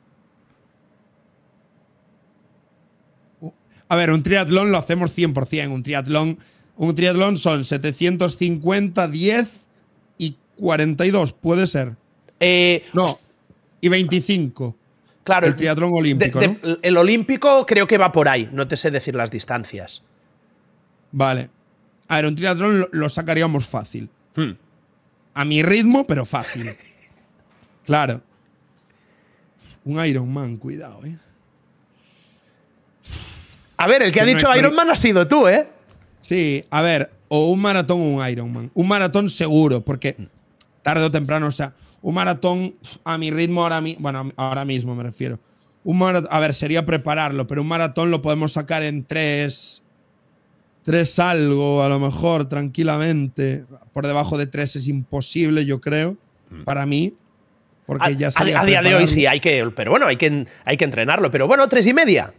A ver, un triatlón lo hacemos 100%. Un triatlón, un triatlón son 750, 10 y 42, puede ser. Eh, no, y 25. Claro, el triatlón olímpico. ¿no? El olímpico creo que va por ahí, no te sé decir las distancias. Vale. A ver, un triatlón lo, sacaríamos fácil. Hmm. A mi ritmo, pero fácil. claro. Un Ironman, cuidado, ¿eh? A ver, el que, ha dicho Ironman ha sido tú, ¿eh? Sí, a ver, o un maratón o un Ironman. Un maratón seguro, porque mm. tarde o temprano, o sea, un maratón a mi ritmo ahora mismo, bueno, ahora mismo me refiero. Un maratón, a ver, sería prepararlo, pero un maratón lo podemos sacar en tres, tres algo, a lo mejor, tranquilamente. Por debajo de tres es imposible, yo creo, mm. para mí. Porque ya sería a, a día de hoy sí, hay que, pero bueno, hay que, hay que entrenarlo. Pero bueno, tres y media.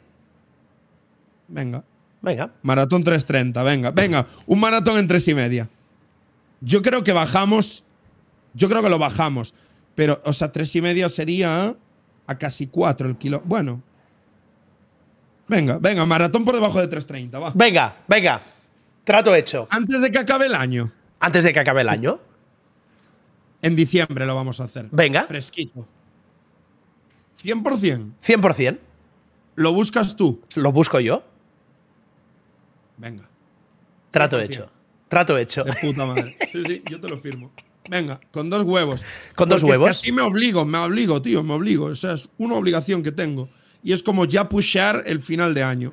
Venga. Venga. Maratón 3.30, venga. Venga, un maratón en tres y media. Yo creo que bajamos. Yo creo que lo bajamos. Pero, o sea, tres y media sería a casi 4 el kilo. Bueno. Venga, venga, maratón por debajo de 3.30, va. Venga, venga. Trato hecho. Antes de que acabe el año. Antes de que acabe el año. En diciembre lo vamos a hacer. Venga. Fresquito. 100%. 100%. ¿Lo buscas tú? Lo busco yo. Venga. Trato hecho. Trato hecho. De puta madre. Sí, sí, yo te lo firmo. Venga, con dos huevos. Con dos huevos. Es así me obligo, me obligo, tío, me obligo. O sea, es una obligación que tengo. Y es como ya pushear el final de año.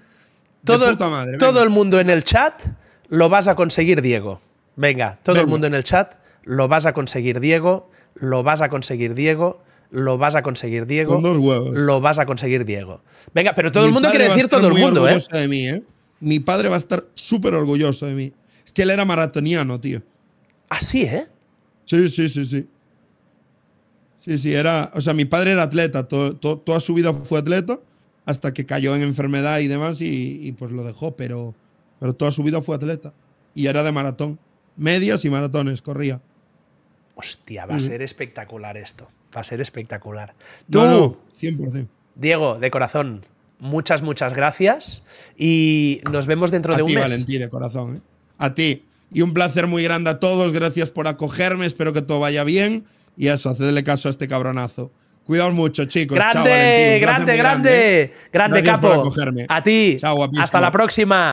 Todo, de puta madre, todo el mundo en el chat lo vas a conseguir, Diego. Venga, todo el mundo en el chat lo vas a conseguir, Diego. Lo vas a conseguir, Diego. Lo vas a conseguir, Diego. Con dos huevos. Lo vas a conseguir, Diego. Venga, pero todo el mundo quiere decir todo el mundo, ¿eh? mi padre va a estar súper orgulloso de mí. Es que él era maratoniano, tío. ¿Así, ¿Ah, eh? Sí, sí, sí, sí. Sí, sí, era. O sea, mi padre era atleta, toda su vida fue atleta, hasta que cayó en enfermedad y demás, y, pues lo dejó, pero, pero toda su vida fue atleta. Y era de maratón. Medias y maratones, corría. Hostia, va a ser espectacular esto. Va a ser espectacular. 100%. Diego, de corazón, muchas, muchas gracias y nos vemos dentro de un ti, de corazón. ¿eh? A ti. Y un placer muy grande a todos. Gracias por acogerme. Espero que todo vaya bien. Y eso, hacedle caso a este cabronazo. Cuidaos mucho, chicos. Grande, grande, grande, grande, grande, capo. Por acogerme. A ti. Hasta la próxima.